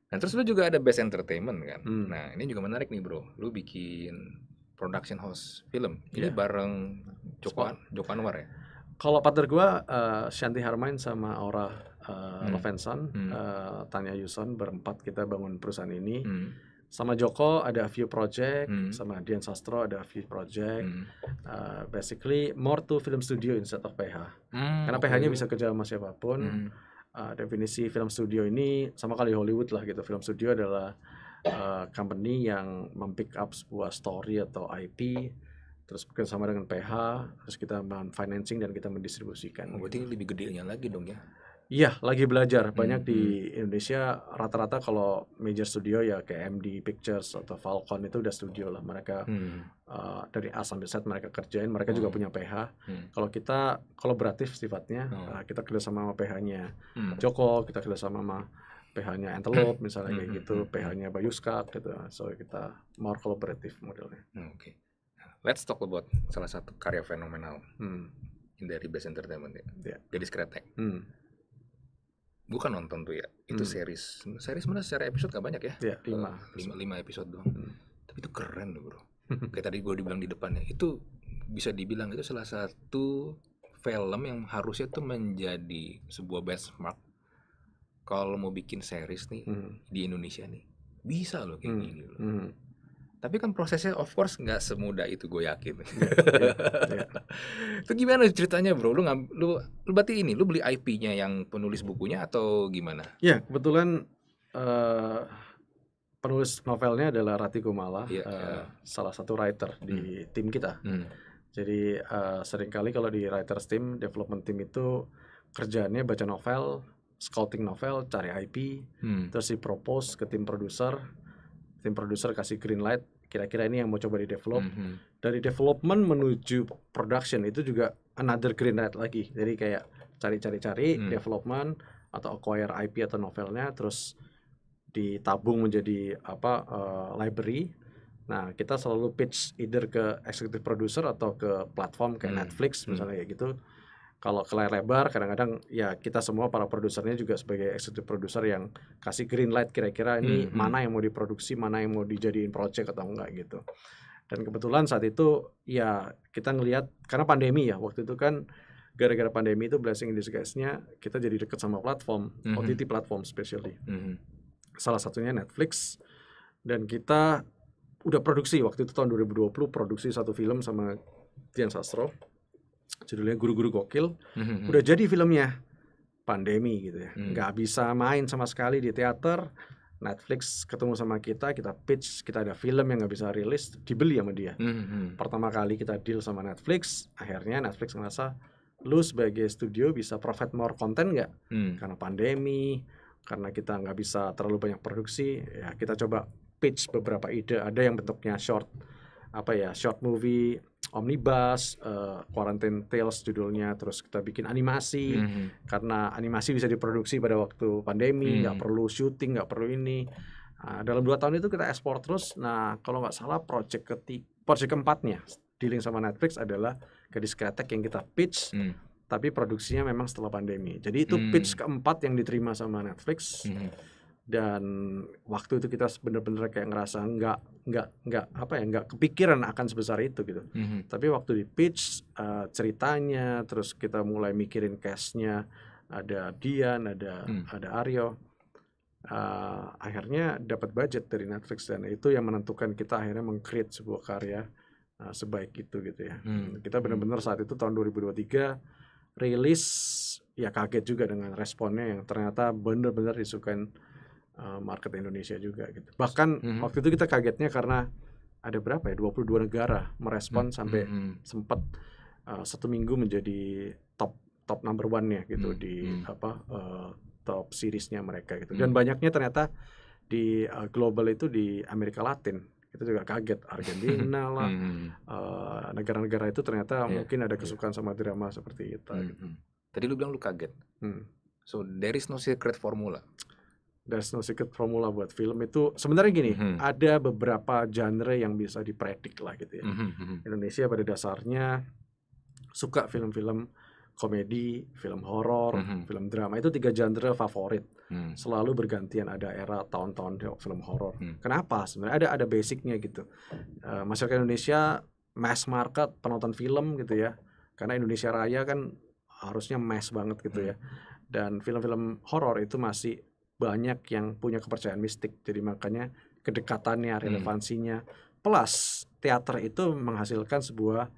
C: Nah, terus lu juga ada Best Entertainment kan. Hmm. Nah, ini juga menarik nih,
A: Bro. Lu bikin production house film. Ini yeah. bareng Joko An Joko Anwar ya. Kalau partner gue uh, Shanti Harmain sama Aura uh, hmm. Lovenson, hmm. Uh, eh, Tanya Yuson berempat kita bangun perusahaan ini. Hmm. Sama Joko ada few project, hmm. sama Dian Sastro ada few project. Hmm. Uh, basically more to film studio instead of PH.
B: Hmm, Karena okay. PH-nya bisa
A: kerja sama siapapun. Hmm. Uh, definisi film studio ini sama kali Hollywood lah gitu. Film studio adalah uh, company yang mempick up sebuah story atau IP terus bekerja sama dengan PH terus kita financing dan kita mendistribusikan. Oh, berarti gitu. lebih gede. lagi dong ya? Iya, lagi belajar. Hmm, Banyak hmm. di Indonesia rata-rata kalau major studio ya kayak MD Pictures atau Falcon itu udah studio lah mereka hmm. uh, dari A sampai Z mereka kerjain. Mereka hmm. juga punya PH. Hmm. Kalau kita kolaboratif sifatnya, hmm. uh, kita kerja sama PH-nya. Hmm. Joko kita kerja sama pH-nya antelope hmm. misalnya kayak hmm, gitu, hmm, pH-nya bayuskak gitu. So kita more collaborative modelnya. Oke. Okay.
C: Nah, let's talk about salah satu karya fenomenal hmm. dari Best Entertainment ya. Yeah. Jadi Skretek. Hmm. Gue kan nonton tuh ya. Itu hmm. series. Series mana secara episode gak banyak ya? Iya, yeah, lima. Eh, lima. Lima episode doang. Hmm. Tapi itu keren loh bro. <laughs> Kayak tadi gue dibilang di depannya. Itu bisa dibilang itu salah satu film yang harusnya tuh menjadi sebuah benchmark kalau mau bikin series nih hmm. di Indonesia nih bisa
B: loh kayak hmm. gini loh. Hmm.
C: Tapi kan prosesnya of course nggak semudah itu gue yakin. Yeah, yeah, yeah. gimana ceritanya bro? Lu nggak? lu, lu berarti ini lu beli IP-nya yang penulis bukunya atau gimana?
B: Ya yeah,
A: kebetulan uh, penulis novelnya adalah Rati Kumala, yeah, iya, uh, iya. salah satu writer di hmm. tim kita. Mm. Jadi uh, seringkali kalau di writers team, development team itu kerjaannya baca novel, scouting novel, cari IP, hmm. terus di propose ke tim produser, tim produser kasih green light, kira-kira ini yang mau coba di develop. Hmm. hmm. Dari development menuju production itu juga another green light lagi. Jadi kayak cari-cari-cari hmm. development atau acquire IP atau novelnya, terus ditabung menjadi apa uh, library. Nah, kita selalu pitch either ke executive producer atau ke platform kayak hmm. Netflix hmm. misalnya hmm. kayak gitu kalau ke layar lebar kadang-kadang ya kita semua para produsernya juga sebagai executive produser yang kasih green light kira-kira ini mm -hmm. mana yang mau diproduksi mana yang mau dijadiin project atau enggak gitu dan kebetulan saat itu ya kita ngelihat karena pandemi ya waktu itu kan gara-gara pandemi itu blessing in disguise-nya kita jadi deket sama platform mm -hmm. OTT hmm. platform especially mm -hmm. salah satunya Netflix dan kita udah produksi waktu itu tahun 2020 produksi satu film sama Tien Sastro judulnya guru-guru gokil mm-hmm. udah jadi filmnya pandemi gitu ya mm. nggak bisa main sama sekali di teater Netflix ketemu sama kita, kita pitch, kita ada film yang nggak bisa rilis, dibeli sama dia. Mm-hmm. Pertama kali kita deal sama Netflix, akhirnya Netflix ngerasa lu sebagai studio bisa profit more konten nggak? Mm. Karena pandemi, karena kita nggak bisa terlalu banyak produksi, ya kita coba pitch beberapa ide. Ada yang bentuknya short apa ya short movie omnibus uh, quarantine tales judulnya terus kita bikin animasi mm -hmm. karena animasi bisa diproduksi pada waktu pandemi mhm. nggak mm perlu syuting nggak perlu ini nah, dalam dua tahun itu kita ekspor terus nah kalau nggak salah project ketik, project keempatnya dealing sama Netflix adalah gadis kretek yang kita pitch mm. tapi produksinya memang setelah pandemi jadi itu mm. pitch keempat yang diterima sama Netflix mm -hmm dan waktu itu kita bener-bener kayak ngerasa nggak nggak nggak apa ya nggak kepikiran akan sebesar itu gitu mm-hmm. tapi waktu di pitch uh, ceritanya terus kita mulai mikirin cashnya ada Dian ada mm. ada Aryo uh, akhirnya dapat budget dari Netflix dan itu yang menentukan kita akhirnya mengcreate sebuah karya uh, sebaik itu gitu ya mm. kita bener-bener saat itu tahun 2023 rilis ya kaget juga dengan responnya yang ternyata bener-bener disukain Eh, market Indonesia juga gitu. Bahkan mm-hmm. waktu itu kita kagetnya karena ada berapa ya 22 negara merespon mm-hmm. sampai mm-hmm. sempat uh, satu minggu menjadi top top number one-nya gitu mm-hmm. di mhm. apa uh, top seriesnya mereka gitu. Mhm. Dan mm-hmm. banyaknya ternyata di uh, global itu di Amerika Latin kita juga kaget Argentina <laughs> lah negara-negara uh, negara -negara itu ternyata yeah, mungkin ada iya. kesukaan yeah. sama drama seperti itu Mm-hmm. Gitu. Tadi lu bilang lu kaget. Mm. So there is no secret formula there's no secret formula buat film itu sebenarnya gini mm -hmm. ada beberapa genre yang bisa dipredik lah gitu ya mm -hmm. Indonesia pada dasarnya suka film-film komedi film horor mm -hmm. film drama itu tiga genre favorit mm. selalu bergantian ada era tahun-tahun film horor mm. kenapa sebenarnya ada ada basicnya gitu uh, masyarakat Indonesia mass market penonton film gitu ya karena Indonesia Raya kan harusnya mass banget gitu mm. ya hmm. dan film-film horor itu masih banyak yang punya kepercayaan mistik. Jadi makanya kedekatannya, hmm. relevansinya. Hmm. Plus teater itu menghasilkan sebuah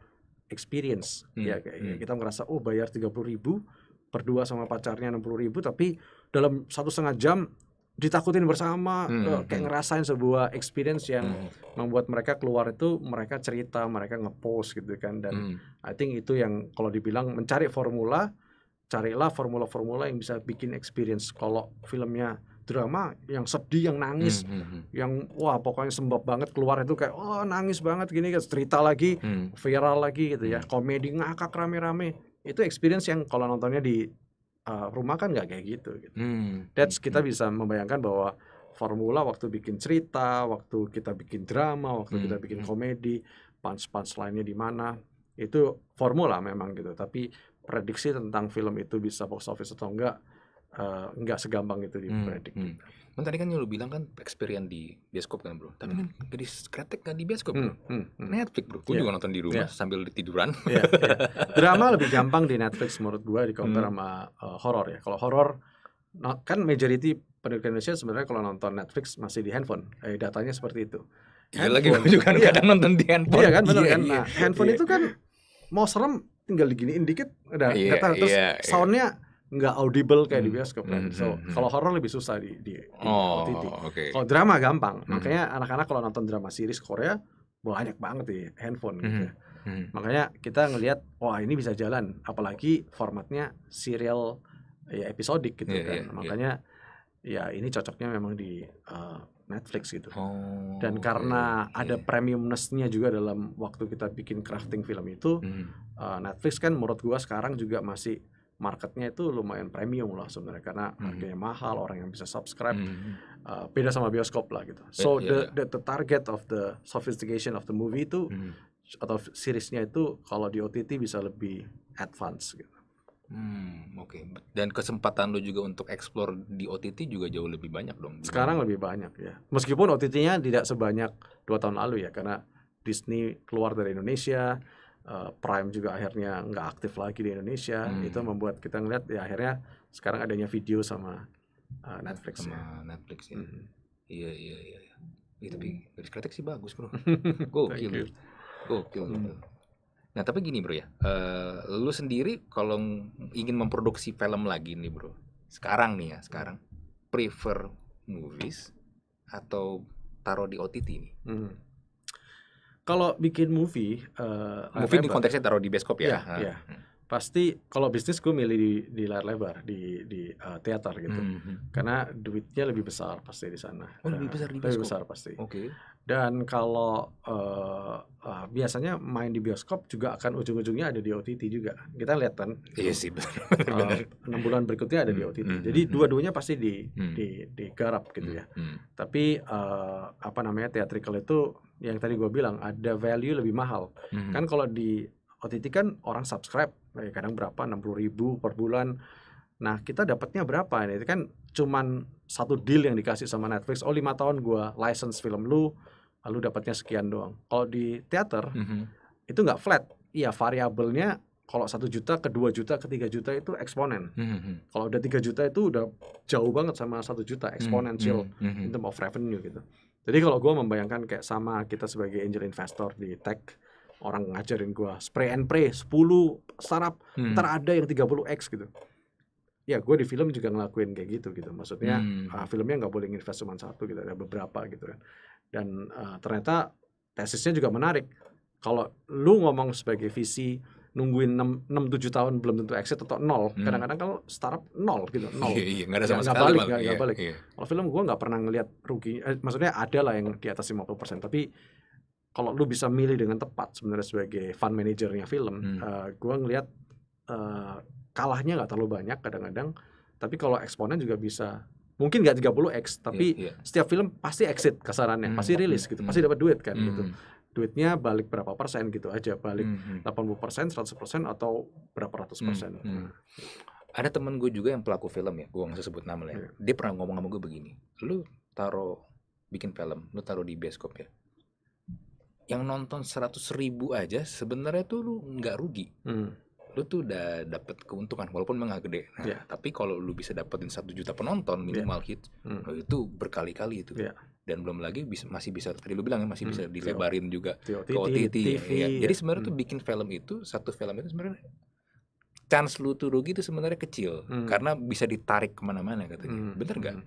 A: experience. Hmm. Ya hmm. kita merasa oh bayar 30 ribu berdua sama pacarnya 60 ribu tapi dalam satu setengah jam ditakutin bersama hmm. Eh, kayak hmm. ngerasain sebuah experience yang hmm. membuat mereka keluar itu mereka cerita mereka ngepost gitu kan dan hmm. I think itu yang kalau dibilang mencari formula carilah formula-formula yang bisa bikin experience kalau filmnya drama yang sedih yang nangis hmm, hmm, hmm. yang wah pokoknya sembab banget keluar itu kayak oh nangis banget gini kan cerita lagi hmm. viral lagi gitu ya hmm. komedi ngakak rame-rame itu experience yang kalau nontonnya di uh, rumah kan nggak kayak gitu, gitu. Hmm. hmm that's hmm. kita bisa membayangkan bahwa formula waktu bikin cerita waktu kita bikin drama waktu hmm. kita bikin komedi punch punch lainnya di mana itu formula memang gitu tapi prediksi tentang film itu bisa box office atau enggak uh, enggak segampang itu dipredik. Hmm, hmm. Kan tadi kan lu bilang kan experience di bioskop kan bro, tapi hmm. kan kan di bioskop hmm, bro, hmm, hmm, Netflix bro, gue yeah. juga
C: nonton di rumah yeah. sambil tiduran. Yeah, iya. <laughs> yeah. Drama lebih
A: gampang di Netflix menurut gue di compare hmm. sama uh, eh, horor ya. Kalau horror, kan majority penduduk Indonesia sebenarnya kalau nonton Netflix masih di handphone, eh, datanya seperti itu.
B: Iya lagi gue juga kan iya. kadang nonton di handphone. Iya kan, benar kan? iya, kan. Nah, iya, handphone iya. itu kan
A: mau serem tinggal diginiin dikit udah yeah, gatal terus yeah, iya. soundnya nggak audible kayak di hmm, bioskop kan. Mm, so hmm, hmm. kalau horor lebih susah di di, di oh, Okay. Kalau drama gampang. Mm. Makanya anak-anak kalau nonton drama series Korea banyak banget di handphone gitu. Mm. Makanya kita ngelihat wah ini bisa jalan apalagi formatnya serial ya episodik gitu yeah, kan. Yeah, iya. Makanya yeah. ya ini cocoknya memang di uh, Netflix gitu. Oh, Dan karena okay. ada premiumnessnya juga dalam waktu kita bikin crafting film itu, hmm. uh, Netflix kan menurut gua sekarang juga masih marketnya itu lumayan premium lah sebenarnya karena hmm. harganya mahal, orang yang bisa subscribe hmm. uh, beda sama bioskop lah gitu. So yeah, yeah. the, iya. the the target of the sophistication of the movie itu hmm. atau seriesnya itu kalau di OTT bisa lebih advance gitu.
C: Hmm, oke. Okay. Dan kesempatan lu juga untuk explore di OTT juga jauh lebih banyak dong. Sekarang
A: lebih banyak ya. Meskipun OTT-nya tidak sebanyak dua tahun lalu ya, karena Disney keluar dari Indonesia, uh, Prime juga akhirnya nggak aktif lagi di Indonesia. Hmm. Itu membuat kita ngeliat ya akhirnya sekarang adanya video sama uh, eh, Netflix. Sama ya. Netflix ya. Mm -hmm. Iya iya iya. Itu garis mm. sih bagus bro.
C: <laughs> Gokil. Gokil. Hmm. Nah tapi gini bro ya, uh, lu sendiri kalau ingin memproduksi film lagi nih bro, sekarang nih ya sekarang, prefer movies atau taruh di OTT nih?
A: Hmm. Kalau bikin movie, uh, movie di konteksnya taruh di bioskop ya? Iya. Yeah, yeah. Hmm. Pasti kalau bisnis gue milih di, di layar lebar, di di uh, teater gitu, mm -hmm. karena duitnya lebih besar pasti di sana. Oh, lebih besar di bioskop. Lebih besar pasti. Oke. Okay. Dan kalau uh, uh, biasanya main di bioskop juga akan ujung-ujungnya ada di OTT juga. Kita lihat kan. Iya sih
B: benar. Eh,
A: enam uh, bulan berikutnya ada di hmm, OTT. Hmm, Jadi hmm, hmm. dua-duanya pasti di, hmm. di digarap gitu ya. Hmm, Tapi uh, apa namanya teatrikal itu yang tadi gue bilang ada value lebih mahal. Hmm. Kan kalau di OTT kan orang subscribe kadang berapa enam puluh ribu per bulan. Nah kita dapatnya berapa nah, ini? kan cuman satu deal yang dikasih sama Netflix. Oh lima tahun gue license film lu lalu dapatnya sekian doang. Kalau di teater mm -hmm. itu nggak flat, iya variabelnya kalau satu juta ke dua juta ke tiga juta itu eksponen. Mm -hmm. Kalau udah tiga juta itu udah jauh banget sama satu juta mhm, eksponensial mhm, mm -hmm. in term of revenue gitu. Jadi kalau gue membayangkan kayak sama kita sebagai angel investor di tech orang ngajarin gue spray and pray 10 startup -hmm. ntar ada yang 30x gitu. Ya gue di film juga ngelakuin kayak gitu gitu. Maksudnya -hmm. uh, filmnya nggak boleh invest cuma satu gitu ada beberapa gitu kan. Dan uh, ternyata tesisnya juga menarik. Kalau lu ngomong sebagai visi nungguin 6 6 7 tahun belum tentu exit atau nol. Hmm. Kadang-kadang kalau startup nol gitu, nol. Iya, iya, gak ada sama ya, sekali. Balik, gak, iya, gak balik. Iya. Kalau film gua nggak pernah ngelihat rugi. Eh, maksudnya ada lah yang di atas 50%, tapi kalau lu bisa milih dengan tepat sebenarnya sebagai fund manajernya film, hmm. uh, gua ngelihat uh, eh, kalahnya nggak terlalu banyak kadang-kadang, tapi kalau eksponen juga bisa mungkin nggak 30x iya, tapi yeah, yeah. setiap film pasti exit kasarannya hmm. pasti rilis gitu hmm, pasti dapat duit kan hmm. gitu duitnya balik berapa persen gitu aja balik hmm, hmm. delapan puluh persen seratus persen atau berapa
C: ratus persen mm. Hmm. ada temen gue juga yang pelaku film ya gue nggak sebut nama lah ya yeah. dia pernah ngomong sama gue begini lu taruh bikin film lu taruh di bioskop ya yang nonton seratus ribu aja sebenarnya tuh lu nggak rugi mm lu tuh udah dapet keuntungan walaupun memang gede. Nah, yeah. tapi kalau lu bisa dapetin satu juta penonton iya. minimal yeah. hit, mm. Oh, itu berkali-kali itu. Yeah. Dan belum lagi bisa, masih bisa tadi lu bilang ya, masih mm. bisa dilebarin juga iya, ke OTT. Ya. Jadi iya. sebenarnya tuh hmm. bikin film itu satu film itu sebenarnya
A: chance lu tuh rugi itu sebenarnya kecil hmm. karena bisa ditarik kemana-mana katanya. Hmm. Bener nggak? Hmm.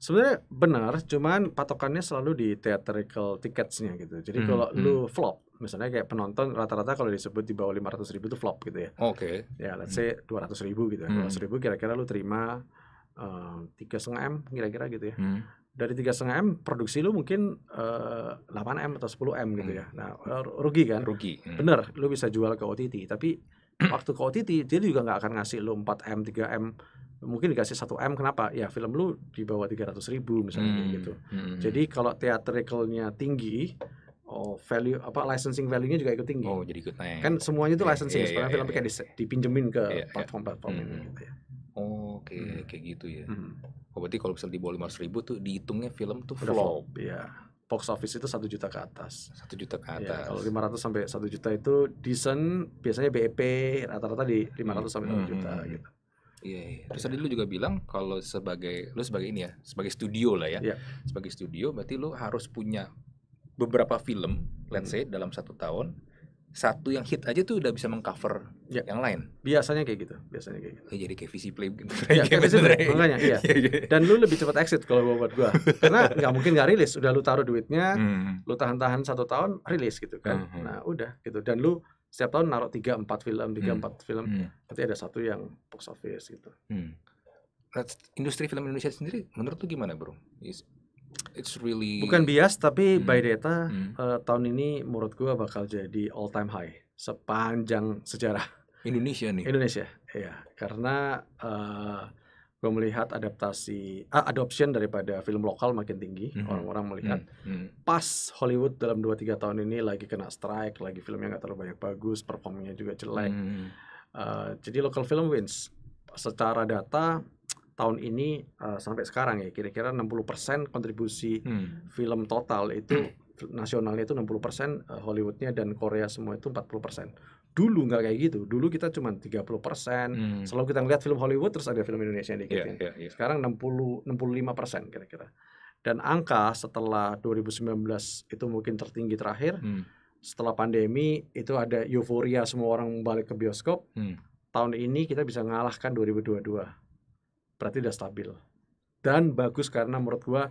A: Sebenarnya benar, cuman patokannya selalu di theatrical ticketsnya gitu. Jadi hmm. kalau lu hmm. flop, misalnya kayak penonton rata-rata kalau disebut di bawah 500 ribu itu flop gitu ya. Oke. Okay. Ya, let's say 200 hmm. ribu gitu ya. Hmm. 200 ribu kira-kira lu terima eh, tiga setengah m kira-kira gitu ya. Hmm. Dari tiga setengah m produksi lu mungkin eh, delapan uh, m atau 10 m gitu ya. Hmm. Nah e, rugi kan? Rugi. Hmm. Bener, lu bisa jual ke OTT tapi <clears throat> waktu ke OTT dia juga nggak akan ngasih lu 4 m 3 m mungkin dikasih 1 M kenapa? Ya film lu di bawah 300 ribu misalnya hmm. gitu. Hmm. Jadi kalau teatrikalnya tinggi, oh value apa licensing value-nya juga ikut tinggi. Oh, jadi ikut naik. Kan semuanya itu iya, licensing yeah, iya, yeah, sebenarnya yeah, film yeah, kayak iya. dipinjemin ke platform-platform yeah, yeah. hmm. gitu ya. Oh, oke okay. hmm. kayak gitu ya. Hmm. Oh, berarti kalau misalnya di bawah lima ribu tuh dihitungnya film tuh flop. flop ya. Box office itu satu juta ke atas. Satu juta ke atas. Ya, kalau 500 sampai satu juta itu decent, biasanya BEP rata-rata di lima ratus sampai satu juta hmm. gitu. Iya, yeah,
C: terus tadi lu juga bilang kalau sebagai lu sebagai ini ya, sebagai studio lah ya, yeah. sebagai studio berarti lu harus punya beberapa film let's hmm. say dalam satu tahun satu yang hit aja tuh udah bisa mengcover ya. yang lain.
A: Biasanya kayak gitu, biasanya kayak gitu. Ya, jadi kayak visi play gitu.
B: Ya, makanya iya. <laughs> Iya,
A: iya. Dan lu lebih cepat exit kalau buat gua. Karena <laughs> nggak mungkin nggak rilis, udah lu taruh duitnya, hmm. lu tahan-tahan satu tahun, rilis gitu kan. Hmm. hmm. Nah, udah gitu. Dan lu setiap tahun naruh 3 4 film, 3 hmm. film. Hmm. Berarti ada satu yang box office gitu. Hmm. Nah, industri film Indonesia sendiri menurut lu
C: gimana, Bro? it's really bukan bias
A: tapi hmm. by data hmm. uh, tahun ini menurut gua bakal jadi all time high sepanjang sejarah Indonesia nih Indonesia ya karena uh, eh, gue melihat adaptasi ah, adoption daripada film lokal makin tinggi orang hmm. orang-orang melihat hmm. hmm pas Hollywood dalam 2-3 tahun ini lagi kena strike lagi filmnya nggak terlalu banyak bagus performanya juga jelek hmm uh, jadi local film wins secara data tahun ini uh, sampai sekarang ya kira-kira 60% kontribusi hmm. film total itu <clears throat> nasionalnya itu 60% eh, Hollywoodnya dan Korea semua itu 40%. Dulu nggak kayak gitu. Dulu kita cuma 30%. Hmm. Selalu kita ngeliat film Hollywood terus ada film Indonesia yang dikitin Yeah, yeah, yeah. Sekarang 60 65% kira-kira. Dan angka setelah 2019 itu mungkin tertinggi terakhir. Hmm. Setelah pandemi itu ada euforia semua orang balik ke bioskop. Hmm. Tahun ini kita bisa ngalahkan 2022 berarti tidak stabil. Dan bagus karena menurut gua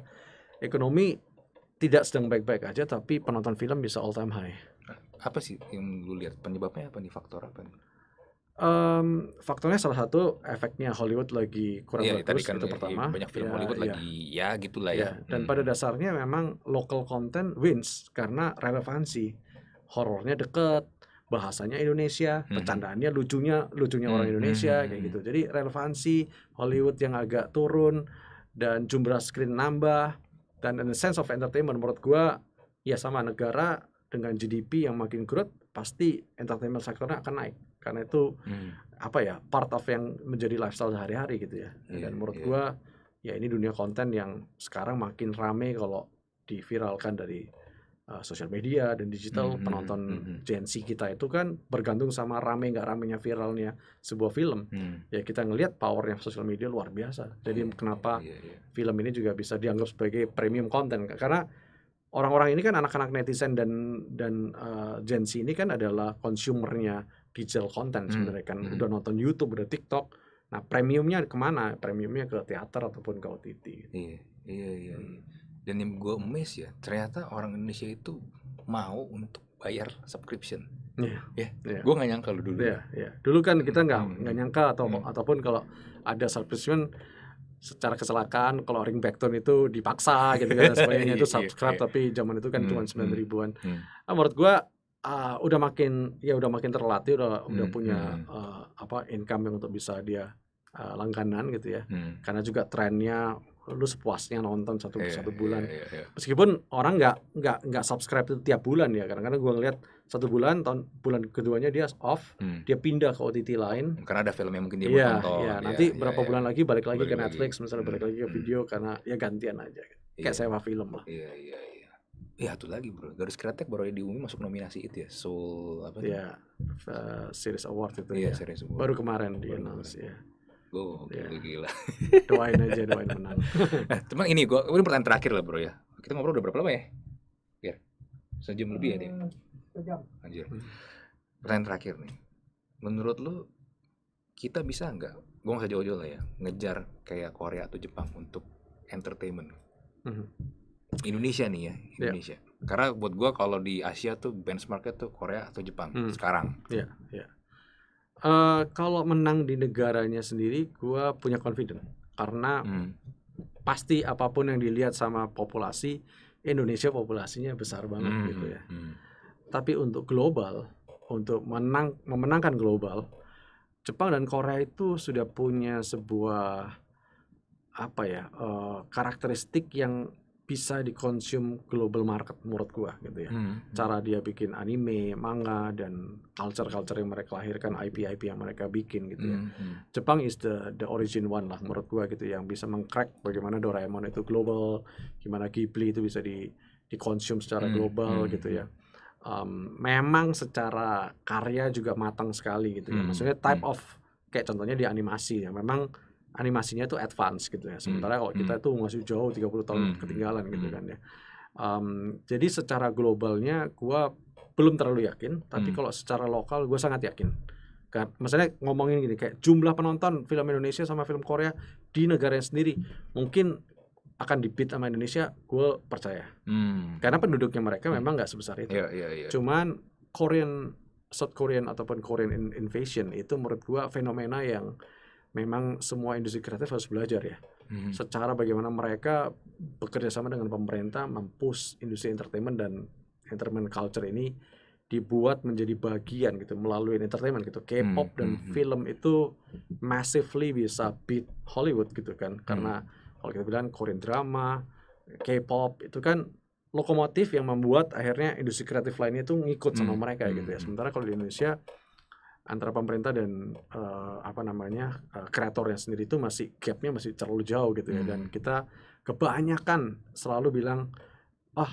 A: ekonomi tidak sedang baik-baik aja tapi penonton film bisa all time high. Apa sih yang lu lihat penyebabnya apa nih faktor apa nih? Um, faktornya salah satu efeknya Hollywood lagi kurang ya, bagus kan itu ya, iya, pertama. Banyak film ya, Hollywood ya, lagi
C: ya gitulah ya. ya. Dan
A: hmm. pada dasarnya memang local content wins karena relevansi horornya deket, bahasanya Indonesia, mhm. pecandaannya lucunya lucunya orang mhm, Indonesia mhm, kayak gitu. Jadi relevansi Hollywood yang agak turun dan jumlah screen nambah dan in the sense of entertainment menurut gua ya sama negara dengan GDP yang makin growth pasti entertainment sektornya akan naik karena itu hmm. apa ya part of yang menjadi lifestyle sehari-hari gitu ya. Yeah, dan menurut yeah. gua ya ini dunia konten yang sekarang makin rame kalau diviralkan dari uh, sosial media dan digital mm-hmm. penonton mm-hmm. Gen Z kita itu kan bergantung sama rame nggak ramenya viralnya sebuah film mm. ya kita ngelihat powernya sosial media luar biasa jadi mm. kenapa yeah, yeah, film ini juga bisa dianggap sebagai premium content karena orang-orang ini kan anak-anak netizen dan dan uh, Gen Z ini kan adalah konsumernya digital content hmm, sebenarnya kan mm. udah nonton YouTube udah TikTok Nah, premiumnya kemana? Premiumnya ke teater ataupun ke OTT. Gitu.
C: Iya, iya, iya. iya dan yang gue emes ya ternyata orang Indonesia itu mau
A: untuk bayar subscription iya. ya yeah. yeah. gue nggak nyangka lo dulu yeah, yeah. dulu kan kita nggak mm nyangka atau mm ataupun kalau ada subscription secara kecelakaan kalau ring backton itu dipaksa gitu kan <laughs> sebagainya itu iya, iya. subscribe yeah, tapi zaman itu kan mm, cuma hmm. sembilan ribuan mm. Nah, menurut gue uh, ah, udah makin ya udah makin terlatih udah hmm, udah punya hmm. uh, apa income yang untuk bisa dia uh, langganan gitu ya hmm. karena juga trennya lu sepuasnya nonton satu yeah, satu bulan. Yeah, yeah, yeah. Meskipun orang nggak nggak nggak subscribe itu tiap bulan ya. karena karena gua ngeliat satu bulan tahun bulan keduanya dia off, hmm. dia pindah ke OTT lain. Karena ada film yang mungkin dia yeah, nonton. yeah. Iya, nanti yeah, berapa yeah, bulan yeah. lagi balik lagi balik ke Netflix lagi. misalnya hmm. balik lagi ke hmm. video hmm. karena ya gantian aja. Gitu. Kayak yeah. sewa film lah. Iya, yeah, iya, yeah, iya.
C: Ya lagi bro, Garis kreatif baru Umi masuk nominasi itu ya, Soul apa? Iya, yeah, uh, Series Award itu yeah, ya. Series Award. Baru kemarin baru di announce ya. Gue oh, yeah. Ya. gila.
A: <laughs> doain aja, doain menang. nah,
C: <laughs> eh, cuman ini gue, ini pertanyaan terakhir lah bro ya. Kita ngobrol udah berapa lama ya? Biar sejam lebih ya dia. Hmm, sejam. Anjir. Pertanyaan terakhir nih. Menurut lu kita bisa nggak? Gue nggak jauh-jauh lah ya. Ngejar kayak Korea atau Jepang untuk entertainment. Mm -hmm. Indonesia nih ya, ya. Indonesia. Yeah. Karena buat gue kalau di Asia tuh benchmarknya tuh Korea atau Jepang mm. sekarang. Iya. Yeah, yeah
A: uh, kalau menang di negaranya sendiri gue punya confident karena hmm. pasti apapun yang dilihat sama populasi Indonesia populasinya besar banget hmm. gitu ya hmm. tapi untuk global untuk menang memenangkan global Jepang dan Korea itu sudah punya sebuah apa ya uh, karakteristik yang bisa dikonsum global market menurut gua
B: gitu ya. Hmm, hmm.
A: Cara dia bikin anime, manga dan culture-culture yang mereka lahirkan, IP-IP yang mereka bikin gitu ya. Hmm, hmm. Jepang is the the origin one lah menurut gua gitu ya, yang bisa mengcrack bagaimana Doraemon itu global, gimana Ghibli itu bisa di dikonsum secara global hmm. gitu ya. Um, memang secara karya juga matang sekali gitu ya. Maksudnya type of kayak contohnya di animasi ya. Memang animasinya itu advance gitu ya. Hmm, Sementara kalau kita itu hmm. masih jauh 30 tahun hmm, ketinggalan gitu kan ya. Um, jadi secara globalnya gua belum terlalu yakin, tapi kalau secara lokal gue sangat yakin. Kan, misalnya ngomongin gini kayak jumlah penonton film Indonesia sama film Korea di negaranya sendiri mungkin akan dipit sama Indonesia, gue percaya. Hmm. Karena penduduknya mereka memang nggak sebesar itu. Yeah, yeah, yeah. Cuman Korean South Korean ataupun Korean invasion itu menurut gue fenomena yang memang semua industri kreatif harus belajar ya. Hmm. Secara bagaimana mereka bekerja sama dengan pemerintah mampus industri entertainment dan entertainment culture ini dibuat menjadi bagian gitu melalui entertainment gitu. K-pop hmm. dan mm-hmm. film itu massively bisa beat Hollywood gitu kan. Hmm. Karena mm-hmm. kalau kita bilang Korean drama, K-pop itu kan lokomotif yang membuat akhirnya industri kreatif lainnya itu ngikut sama hmm. mereka gitu ya. Mm-hmm. Sementara kalau di Indonesia antara pemerintah dan uh, apa namanya uh, kreatornya sendiri itu masih gapnya masih terlalu jauh gitu ya hmm. dan kita kebanyakan selalu bilang ah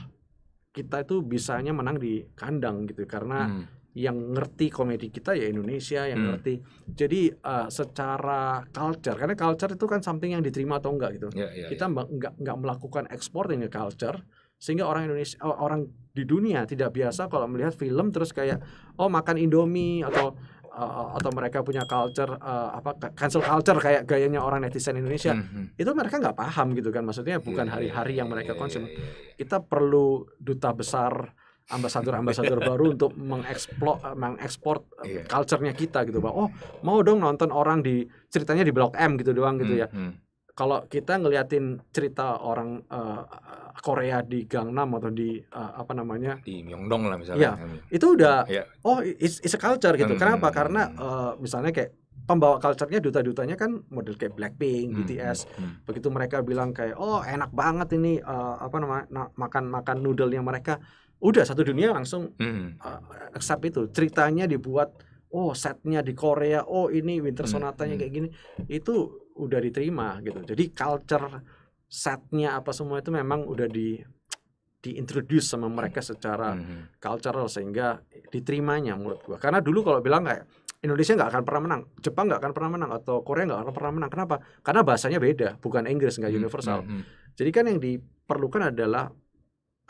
A: kita itu bisanya menang di kandang gitu karena hmm. yang ngerti komedi kita ya Indonesia yang hmm. ngerti jadi uh, secara culture karena culture itu kan something yang diterima atau enggak gitu yeah, yeah, kita yeah. Ya. nggak nggak melakukan ekspor dengan culture sehingga orang Indonesia orang di dunia tidak biasa kalau melihat film terus kayak oh makan Indomie atau uh, atau mereka punya culture uh, apa cancel culture kayak gayanya orang netizen Indonesia mm-hmm. itu mereka nggak paham gitu kan maksudnya iya, bukan iya, hari-hari iya, yang mereka konsum kita perlu duta besar ambasador-ambasador <laughs> baru untuk mengeksplor mengekspor yeah. culture kita gitu bahwa oh mau dong nonton orang di ceritanya di Blok M gitu doang gitu mm -hmm. ya hmm kalau kita ngeliatin cerita orang uh, Korea di Gangnam atau di uh, apa namanya di Myeongdong lah misalnya. Ya, itu udah ya. oh it's, it's a culture gitu. Hmm, Kenapa? Hmm, Karena uh, misalnya kayak pembawa culture-nya duta-dutanya kan model kayak Blackpink, hmm, BTS. Hmm, hmm. Begitu mereka bilang kayak oh enak banget ini uh, apa namanya makan-makan noodle yang mereka. Udah satu dunia langsung hmm. uh, accept itu. Ceritanya dibuat oh setnya di Korea, oh ini winter hmm, sonatanya hmm, hmm. kayak gini. Itu udah diterima gitu. Jadi culture setnya apa semua itu memang udah di introduce sama mereka secara mm -hmm. cultural sehingga diterimanya menurut gua. Karena dulu kalau bilang kayak Indonesia nggak akan pernah menang, Jepang nggak akan pernah menang, atau Korea nggak akan pernah menang. Kenapa? Karena bahasanya beda, bukan Inggris nggak hmm, universal. Mm -hmm. Jadi kan yang diperlukan adalah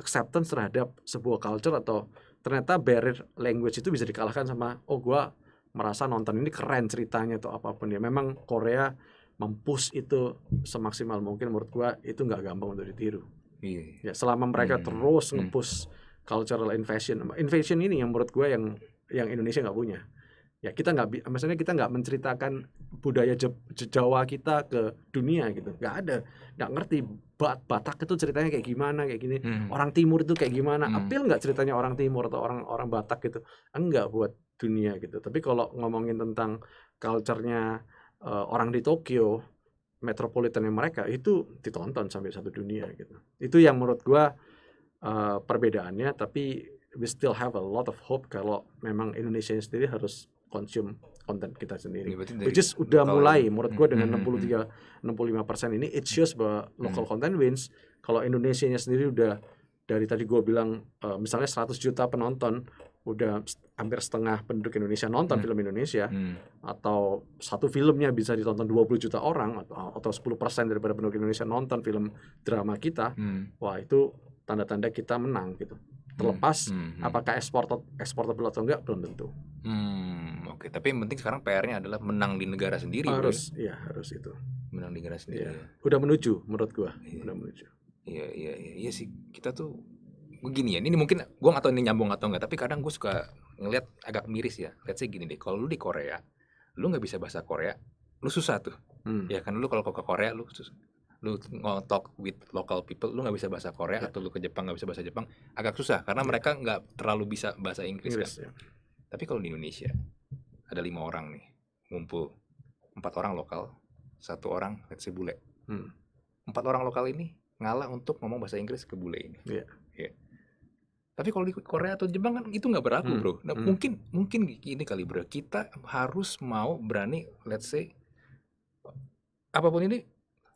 A: acceptance terhadap sebuah culture atau ternyata barrier language itu bisa dikalahkan sama oh gua merasa nonton ini keren ceritanya atau apapun ya. Memang Korea mempush itu semaksimal mungkin menurut gua itu nggak gampang untuk ditiru. Iya. iya. Ya selama mereka hmm. terus ngepush hmm. cultural invasion, invasion ini yang menurut gua yang yang Indonesia nggak punya. Ya kita nggak, maksudnya kita nggak menceritakan budaya Jawa kita ke dunia gitu, nggak ada, nggak ngerti Bat Batak itu ceritanya kayak gimana kayak gini, hmm. orang Timur itu kayak gimana, hmm. apil nggak ceritanya orang Timur atau orang orang Batak gitu, enggak buat dunia gitu. Tapi kalau ngomongin tentang culturenya nya uh, orang di Tokyo metropolitannya mereka itu ditonton sampai satu dunia gitu itu yang menurut gue uh, perbedaannya tapi we still have a lot of hope kalau memang Indonesia sendiri harus consume konten kita sendiri. Ya, Which is udah mulai ya. menurut gue hmm, dengan 63 hmm, 65% hmm, persen ini it shows bahwa local content wins. Kalau Indonesia sendiri udah dari tadi gue bilang uh, misalnya 100 juta penonton udah hampir setengah penduduk Indonesia nonton hmm. film Indonesia hmm. atau satu filmnya bisa ditonton 20 juta orang atau atau 10% daripada penduduk Indonesia nonton film drama kita. Hmm. Wah, itu tanda-tanda kita menang gitu. Hmm. Terlepas hmm. Hmm. apakah ekspor ekspor atau enggak belum tentu. Hmm, oke, okay. tapi yang penting sekarang PR-nya adalah menang
C: di negara sendiri. Ya? Harus, bro. ya harus itu. Menang di negara sendiri. Ya. ya.
A: Udah menuju menurut gua, ya.
C: udah menuju. Iya, iya, iya ya, sih. Kita tuh begini ya ini mungkin gue gak tau ini nyambung atau enggak tapi kadang gue suka ngeliat agak miris ya let's say gini deh kalau lu di Korea lu nggak bisa bahasa Korea lu susah tuh hmm. ya kan lu kalau ke Korea lu lu ngotok with local people lu nggak bisa bahasa Korea yeah. atau lu ke Jepang nggak bisa bahasa Jepang agak susah karena yeah. mereka nggak terlalu bisa bahasa Inggris yes, kan yeah. tapi kalau di Indonesia ada lima orang nih ngumpul empat orang lokal satu orang let's say bule hmm. empat orang lokal ini ngalah untuk ngomong bahasa Inggris ke bule ini yeah tapi kalau di Korea atau Jepang kan itu nggak berlaku hmm. bro. Nah, hmm. mungkin mungkin ini kali bro kita harus mau berani let's say apapun ini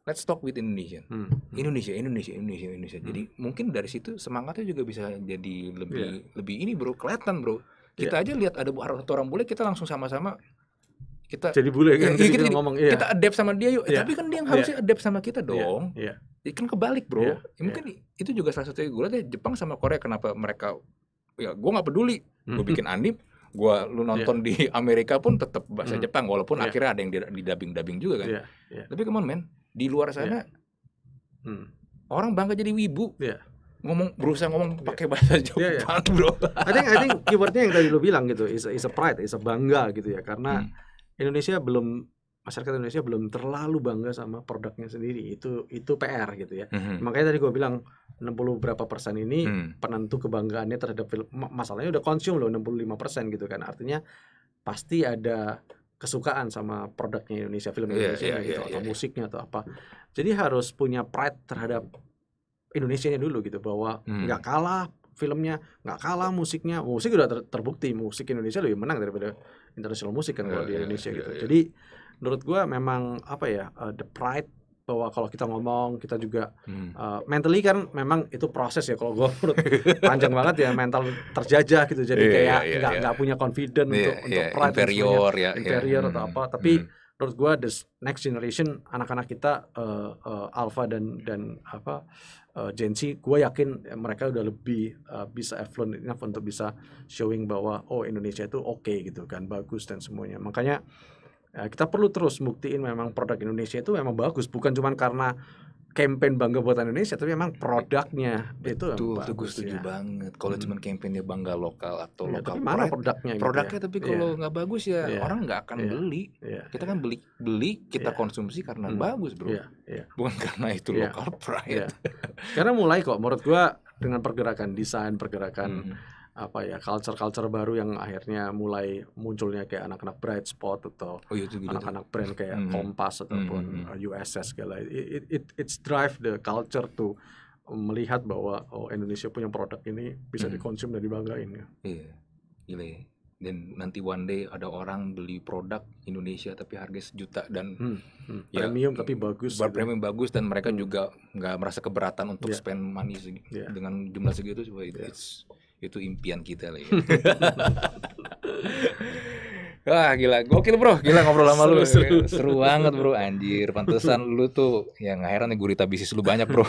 C: let's talk with Indonesia. Hmm, hmm. Indonesia, Indonesia, Indonesia, Indonesia. Hmm. Jadi mungkin dari situ semangatnya juga bisa jadi lebih yeah. lebih ini bro, kelihatan bro. Kita yeah. aja lihat ada satu orang bule, kita langsung sama-sama kita jadi bule kan ya, kita, kita, ngomong, iya. kita, iya. adapt sama dia yuk. Yeah. tapi kan dia yang harusnya yeah. adapt sama kita iya, dong. Yeah. Yeah. Ikan iya, kebalik bro. Yeah, ya, mungkin yeah. itu juga salah satu gue lihat ya, Jepang sama Korea kenapa mereka ya gue nggak peduli. Mm-hmm. Gue bikin anim gue lu nonton yeah. di Amerika pun tetap bahasa mm-hmm. Jepang walaupun yeah. akhirnya ada yang di dubbing-dubbing juga kan. Yeah, yeah. Tapi come on men, di luar iya. sana yeah. mm. orang bangga jadi wibu. Yeah ngomong berusaha ngomong iya. pakai bahasa Jepang yeah, yeah.
A: bro. I think I think keywordnya yang tadi lu bilang gitu is a, is a pride, is a bangga gitu ya karena hmm. Indonesia belum masyarakat Indonesia belum terlalu bangga sama produknya sendiri itu itu PR gitu ya mm-hmm. makanya tadi gue bilang 60 berapa persen ini mm. penentu kebanggaannya terhadap film masalahnya udah konsum loh 65 persen gitu kan artinya pasti ada kesukaan sama produknya Indonesia film iya, Indonesia yeah, gitu yeah, atau yeah, musiknya atau apa jadi harus punya pride terhadap Indonesia nya dulu gitu bahwa hmm. nggak mm. kalah filmnya nggak kalah musiknya musik udah terbukti musik Indonesia lebih menang daripada internasional musik kan yeah, kalau di iya, Indonesia yeah, gitu yeah, jadi menurut gue memang apa ya uh, the pride bahwa kalau kita ngomong kita juga hmm. uh, mentally kan memang itu proses ya kalau gue <laughs> menurut <laughs> panjang banget ya mental terjajah gitu jadi yeah, kayak iya, nggak yeah, yeah, yeah. punya confident yeah, untuk yeah, untuk iya, pride interior ya iya. interior yeah. atau hmm, apa tapi hmm. menurut gue the next generation anak-anak kita uh, uh, alpha dan dan apa uh, Gen Z gue yakin mereka udah lebih uh, bisa affluent enough untuk bisa showing bahwa oh Indonesia itu oke okay, gitu kan bagus dan semuanya makanya Ya, kita perlu terus buktiin memang produk Indonesia itu memang bagus, bukan cuma karena campaign bangga buatan Indonesia, tapi memang produknya betul, itu betul, gue
C: setuju ya. banget. Kalau hmm. cuma campaignnya bangga lokal atau ya, lokal mana pride, produknya, gitu produknya ya. tapi iya. kalau yeah. nggak bagus ya yeah. orang nggak akan yeah. beli. Yeah. Kita
A: iya. kan beli beli kita yeah. konsumsi karena hmm. bagus bro, yeah. Yeah. bukan karena itu yeah. lokal pride. <laughs> Yeah. karena mulai kok, menurut gua dengan pergerakan desain, pergerakan hmm apa ya culture-culture baru yang akhirnya mulai munculnya kayak anak-anak bright spot atau oh, gitu, gitu. anak-anak brand kayak mm -hmm. Kompas ataupun mm -hmm. hmm, hmm. USS uh, segala it, it it's drive the culture to melihat bahwa oh Indonesia punya produk ini bisa mm -hmm. dikonsum dan dibanggain ya.
C: Iya. Gila ya. Dan nanti one day ada orang beli produk Indonesia tapi harga sejuta dan hmm, hmm. Ya, premium tapi bagus. Bar gitu. premium bagus dan mereka hmm. juga nggak merasa keberatan untuk yeah. spend money yeah. dengan jumlah segitu. Coba itu yeah. it's itu impian kita lah ya. <laughs> Wah gila, gokil bro, gila ngobrol sama seru, lu seru. seru banget bro, anjir Pantesan lu tuh, ya gak heran nih gurita bisnis lu banyak bro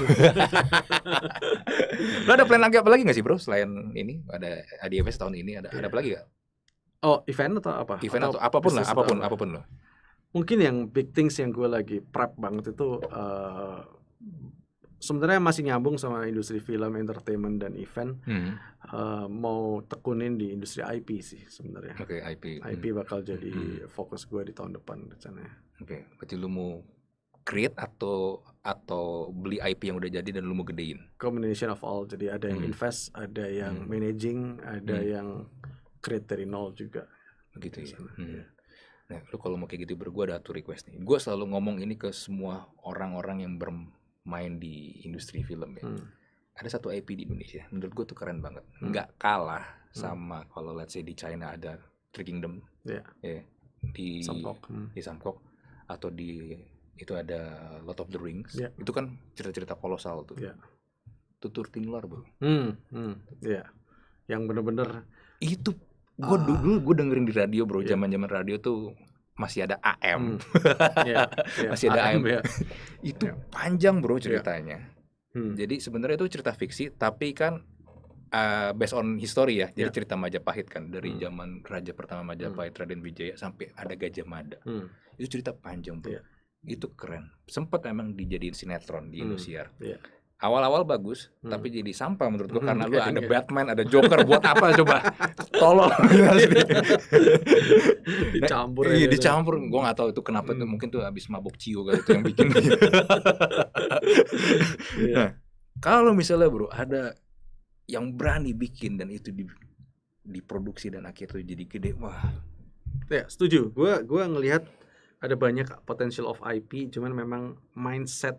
C: <laughs> Lu ada plan lagi apa lagi gak sih bro, selain ini, ada ADFS
A: tahun ini, ada, ada apa lagi gak? Oh event atau apa? Event atau, atau apapun lah, apapun, apa? apapun lo Mungkin yang big things yang gue lagi prep banget itu uh, sebenarnya masih nyambung sama industri film, entertainment dan event. Hmm. Uh, mau tekunin di industri IP sih sebenarnya. Oke, okay, IP. IP hmm. bakal jadi hmm, hmm. fokus gue di tahun depan rencananya. Oke, okay. berarti lu mau
C: create atau atau beli IP yang udah jadi dan lu mau gedein?
A: Combination of all. Jadi ada yang hmm. invest, ada yang hmm. managing, ada hmm. yang create dari nol juga. Begitu ya. Hmm. Iya. Nah, lu kalau mau kayak gitu
C: bergua ada tuh request nih. gua selalu ngomong ini ke semua orang-orang yang ber main di industri film ya. Hmm. Ada satu IP di Indonesia, menurut gue tuh keren banget. Hmm. Nggak kalah hmm. sama hmm. kalau let's say di China ada Three Kingdom, yeah. Yeah. di Samkok, hmm. di Samkok atau di itu ada Lot of the Rings, yeah. itu kan cerita-cerita kolosal tuh. Yeah. Tutur Tinglar bro.
B: Hmm, hmm,
C: ya. Yeah. Yang bener-bener itu gue ah. dulu gue dengerin di radio bro, ya. zaman-zaman yeah. radio tuh masih ada AM. Hmm.
B: <laughs> Yeah, yeah. masih ada AM. AM.
C: Yeah. itu yeah. panjang bro iya. ceritanya. Yeah. Hmm. Jadi sebenarnya itu cerita fiksi tapi kan uh, based on history ya. Jadi yeah. cerita Majapahit kan dari hmm. zaman raja pertama Majapahit hmm. Raden Wijaya sampai ada Gajah Mada. Hmm. Itu cerita panjang bro. Yeah. Itu keren. Sempat emang dijadiin sinetron di hmm. Indosiar. Yeah awal-awal bagus hmm. tapi jadi sampah menurut gue hmm, karena lu ada gitu. Batman ada Joker buat apa coba <laughs> tolong iya
A: <laughs>
C: dicampur nah, iya dicampur gue nggak tahu itu kenapa hmm. tuh mungkin tuh habis mabuk cio kali itu yang bikin <laughs> iya. nah kalau misalnya bro ada yang berani bikin dan itu di diproduksi dan akhirnya tuh jadi gede wah
A: ya setuju gue gua ngelihat ada banyak potential of IP cuman memang mindset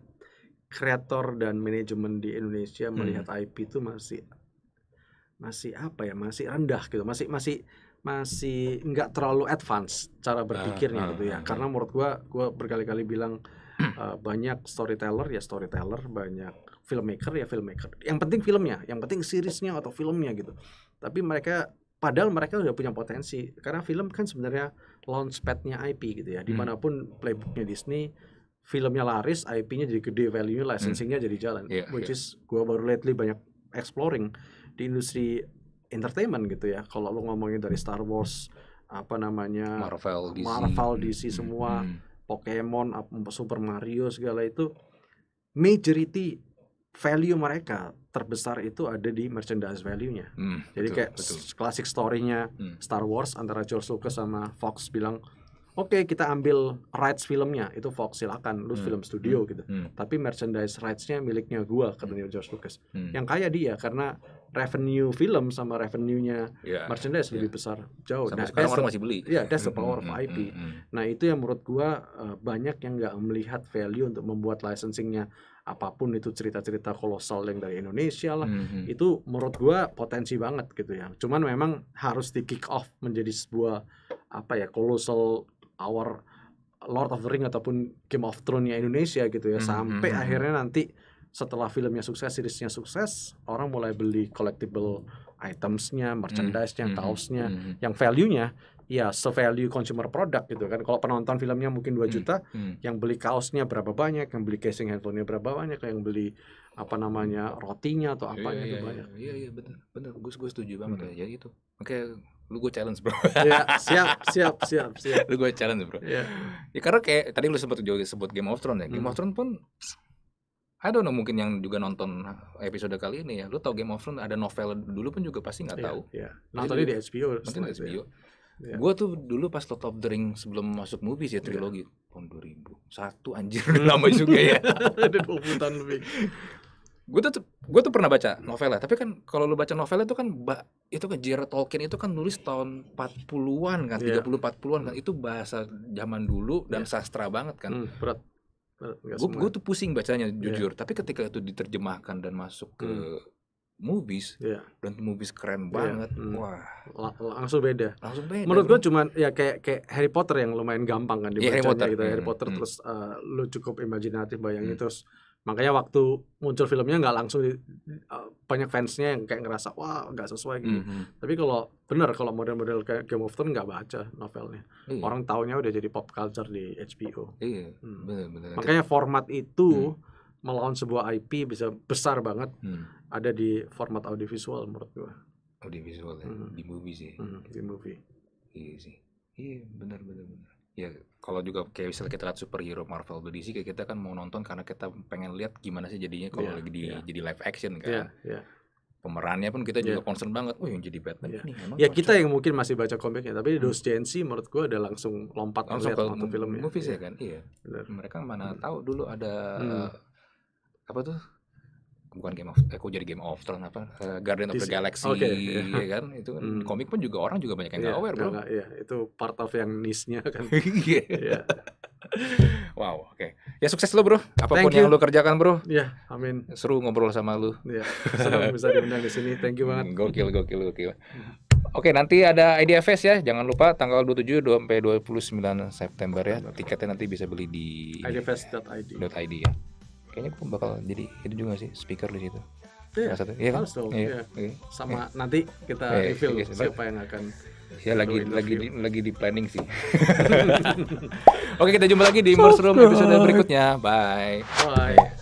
A: kreator dan manajemen di Indonesia hmm. melihat hmm. IP itu masih masih apa ya masih rendah gitu masih masih masih nggak terlalu advance cara ah, berpikirnya uh, uh, gitu ya uh, karena menurut gua gua berkali-kali bilang uh, banyak storyteller ya storyteller banyak filmmaker ya filmmaker yang penting filmnya yang penting seriesnya atau filmnya gitu tapi mereka padahal mereka udah punya potensi karena film kan sebenarnya launchpadnya IP gitu ya hmm. dimanapun playbooknya Disney filmnya laris, IP-nya jadi gede, value-nya hmm. licensing-nya hmm. jadi jalan. Yeah, which yeah. is gue baru lately banyak exploring di industri entertainment gitu ya. Kalau lo ngomongin dari Star Wars, apa namanya Marvel, DC, Marvel, DC hmm, hmm. semua, hmm. Pokemon, Super Mario segala itu, majority value mereka terbesar itu ada di merchandise value-nya.
B: Hmm, Jadi betul, kayak betul.
A: classic story-nya hmm. Star Wars antara George Lucas sama Fox bilang oke okay, kita ambil rights filmnya itu Fox silakan lu hmm. film studio hmm. gitu hmm. tapi merchandise rightsnya miliknya gua katanya hmm. George Lucas hmm. yang kaya dia karena revenue film sama revenue-nya yeah. merchandise yeah. lebih iya. besar jauh Sampai nah sekarang orang masih beli ya yeah, that's the hmm, power of hmm, IP hmm, nah itu yang menurut gua eh, banyak yang nggak melihat value untuk membuat licensingnya apapun itu cerita-cerita kolosal yang dari Indonesia lah hmm itu menurut gua potensi banget gitu ya cuman memang harus di kick off menjadi sebuah apa ya kolosal our Lord of the Ring ataupun Game of Thrones-nya Indonesia gitu ya mm -hmm. sampai hmm, hmm, akhirnya hmm. nanti setelah filmnya sukses, seriesnya sukses, orang mulai beli collectible itemsnya, merchandise-nya, mm -hmm. kaosnya, mm -hmm. yang value-nya ya se-value consumer product gitu kan. Kalau penonton filmnya mungkin 2 juta, mm -hmm. yang beli kaosnya berapa banyak, yang beli casing handphonenya berapa banyak, yang beli apa namanya rotinya atau iya, apanya iya, itu iya, banyak.
C: Iya iya benar benar gus gue setuju banget hmm. ya jadi itu. Oke lu gue challenge bro ya, siap siap siap siap lu gue challenge bro ya. ya karena kayak tadi lu sempat juga sebut Game of Thrones ya Game hmm. of Thrones pun I don't know mungkin yang juga nonton episode kali ini ya lu tau Game of Thrones ada novel dulu pun juga pasti nggak tahu
B: ya, ya. di HBO nonton di HBO
C: ya. gue tuh dulu pas Lord of the Ring sebelum masuk movie sih ya, iya. trilogi tahun tahun 2001 anjir <laughs> lama juga ya dua 20 tahun lebih gue tuh gue tuh pernah baca novelnya tapi kan kalau lu baca novelnya itu kan itu kan J.R. Tolkien itu kan nulis tahun 40-an kan iya. tiga puluh empat an kan itu bahasa zaman dulu dan yeah. sastra banget kan hmm,
A: berat gue ya. tuh
C: pusing bacanya iya. jujur yeah. tapi ketika itu diterjemahkan dan masuk ke hmm. movies yeah. dan movies keren iya. banget yeah. hmm. wah
A: La langsung beda langsung beda menurut gue cuman ya kayak kayak Harry Potter yang lumayan gampang kan dibacanya yeah, Harry Potter. gitu ya, hmm. Harry Potter hmm. terus uh, lu cukup imajinatif bayangin hmm. terus makanya waktu muncul filmnya nggak langsung di, uh, banyak fansnya yang kayak ngerasa wah nggak sesuai gitu. Mm -hmm. Tapi kalau benar kalau model-model kayak Game of Thrones nggak baca novelnya, iya. orang taunya udah jadi pop culture di HBO. Iya,
C: hmm. bener, bener. Makanya
A: format itu hmm. melawan sebuah IP bisa besar banget hmm. ada di format audiovisual menurut gua. Audiovisual ya, hmm. di movie sih. Hmm, di movie. Iya sih, iya benar benar ya kalau juga
C: kayak misalnya kita lihat superhero Marvel atau DC kayak kita kan mau nonton karena kita pengen lihat gimana sih jadinya kalau yeah, lagi di, yeah. jadi live action iya, kan. Yeah, yeah. Pemerannya pun kita juga iya. concern banget, oh yang jadi Batman yeah. ini emang.
A: Ya cocok. kita yang mungkin masih baca komiknya, tapi hmm. Dos Gen Z menurut gua ada langsung lompat langsung ke film filmnya. Movies ya, iya. kan,
C: iya. Benar. Mereka mana hmm. tahu dulu ada hmm. apa tuh bukan Game of eh, jadi Game of Thrones apa uh, Guardian of the Galaxy okay, <laughs> yeah. ya kan itu kan hmm.
A: komik pun juga orang juga banyak yang yeah, gak aware bro. Iya, yeah, itu part of yang niche-nya kan. <laughs> Iya. yeah. wow, oke. Okay. Ya sukses lo bro. Apapun Thank yang lo kerjakan bro. Ya yeah, I amin. Mean.
C: Seru ngobrol sama lo. Yeah. Senang bisa
A: diundang di sini.
C: Thank you banget. Hmm, gokil, gokil, gokil. Oke, nanti ada IDFS ya. Jangan lupa tanggal 27 sampai 29 September ya. Tiketnya nanti bisa beli di
A: idfs.id. ya
C: kayaknya gue bakal jadi itu juga sih speaker di situ yeah. Iya, satu iya kan dong, iya. iya. iya. sama yeah. nanti kita yeah. reveal yeah. siapa yang akan ya lagi lagi di, lagi di planning sih <laughs> oke kita jumpa lagi di Mushroom episode berikutnya bye bye, bye.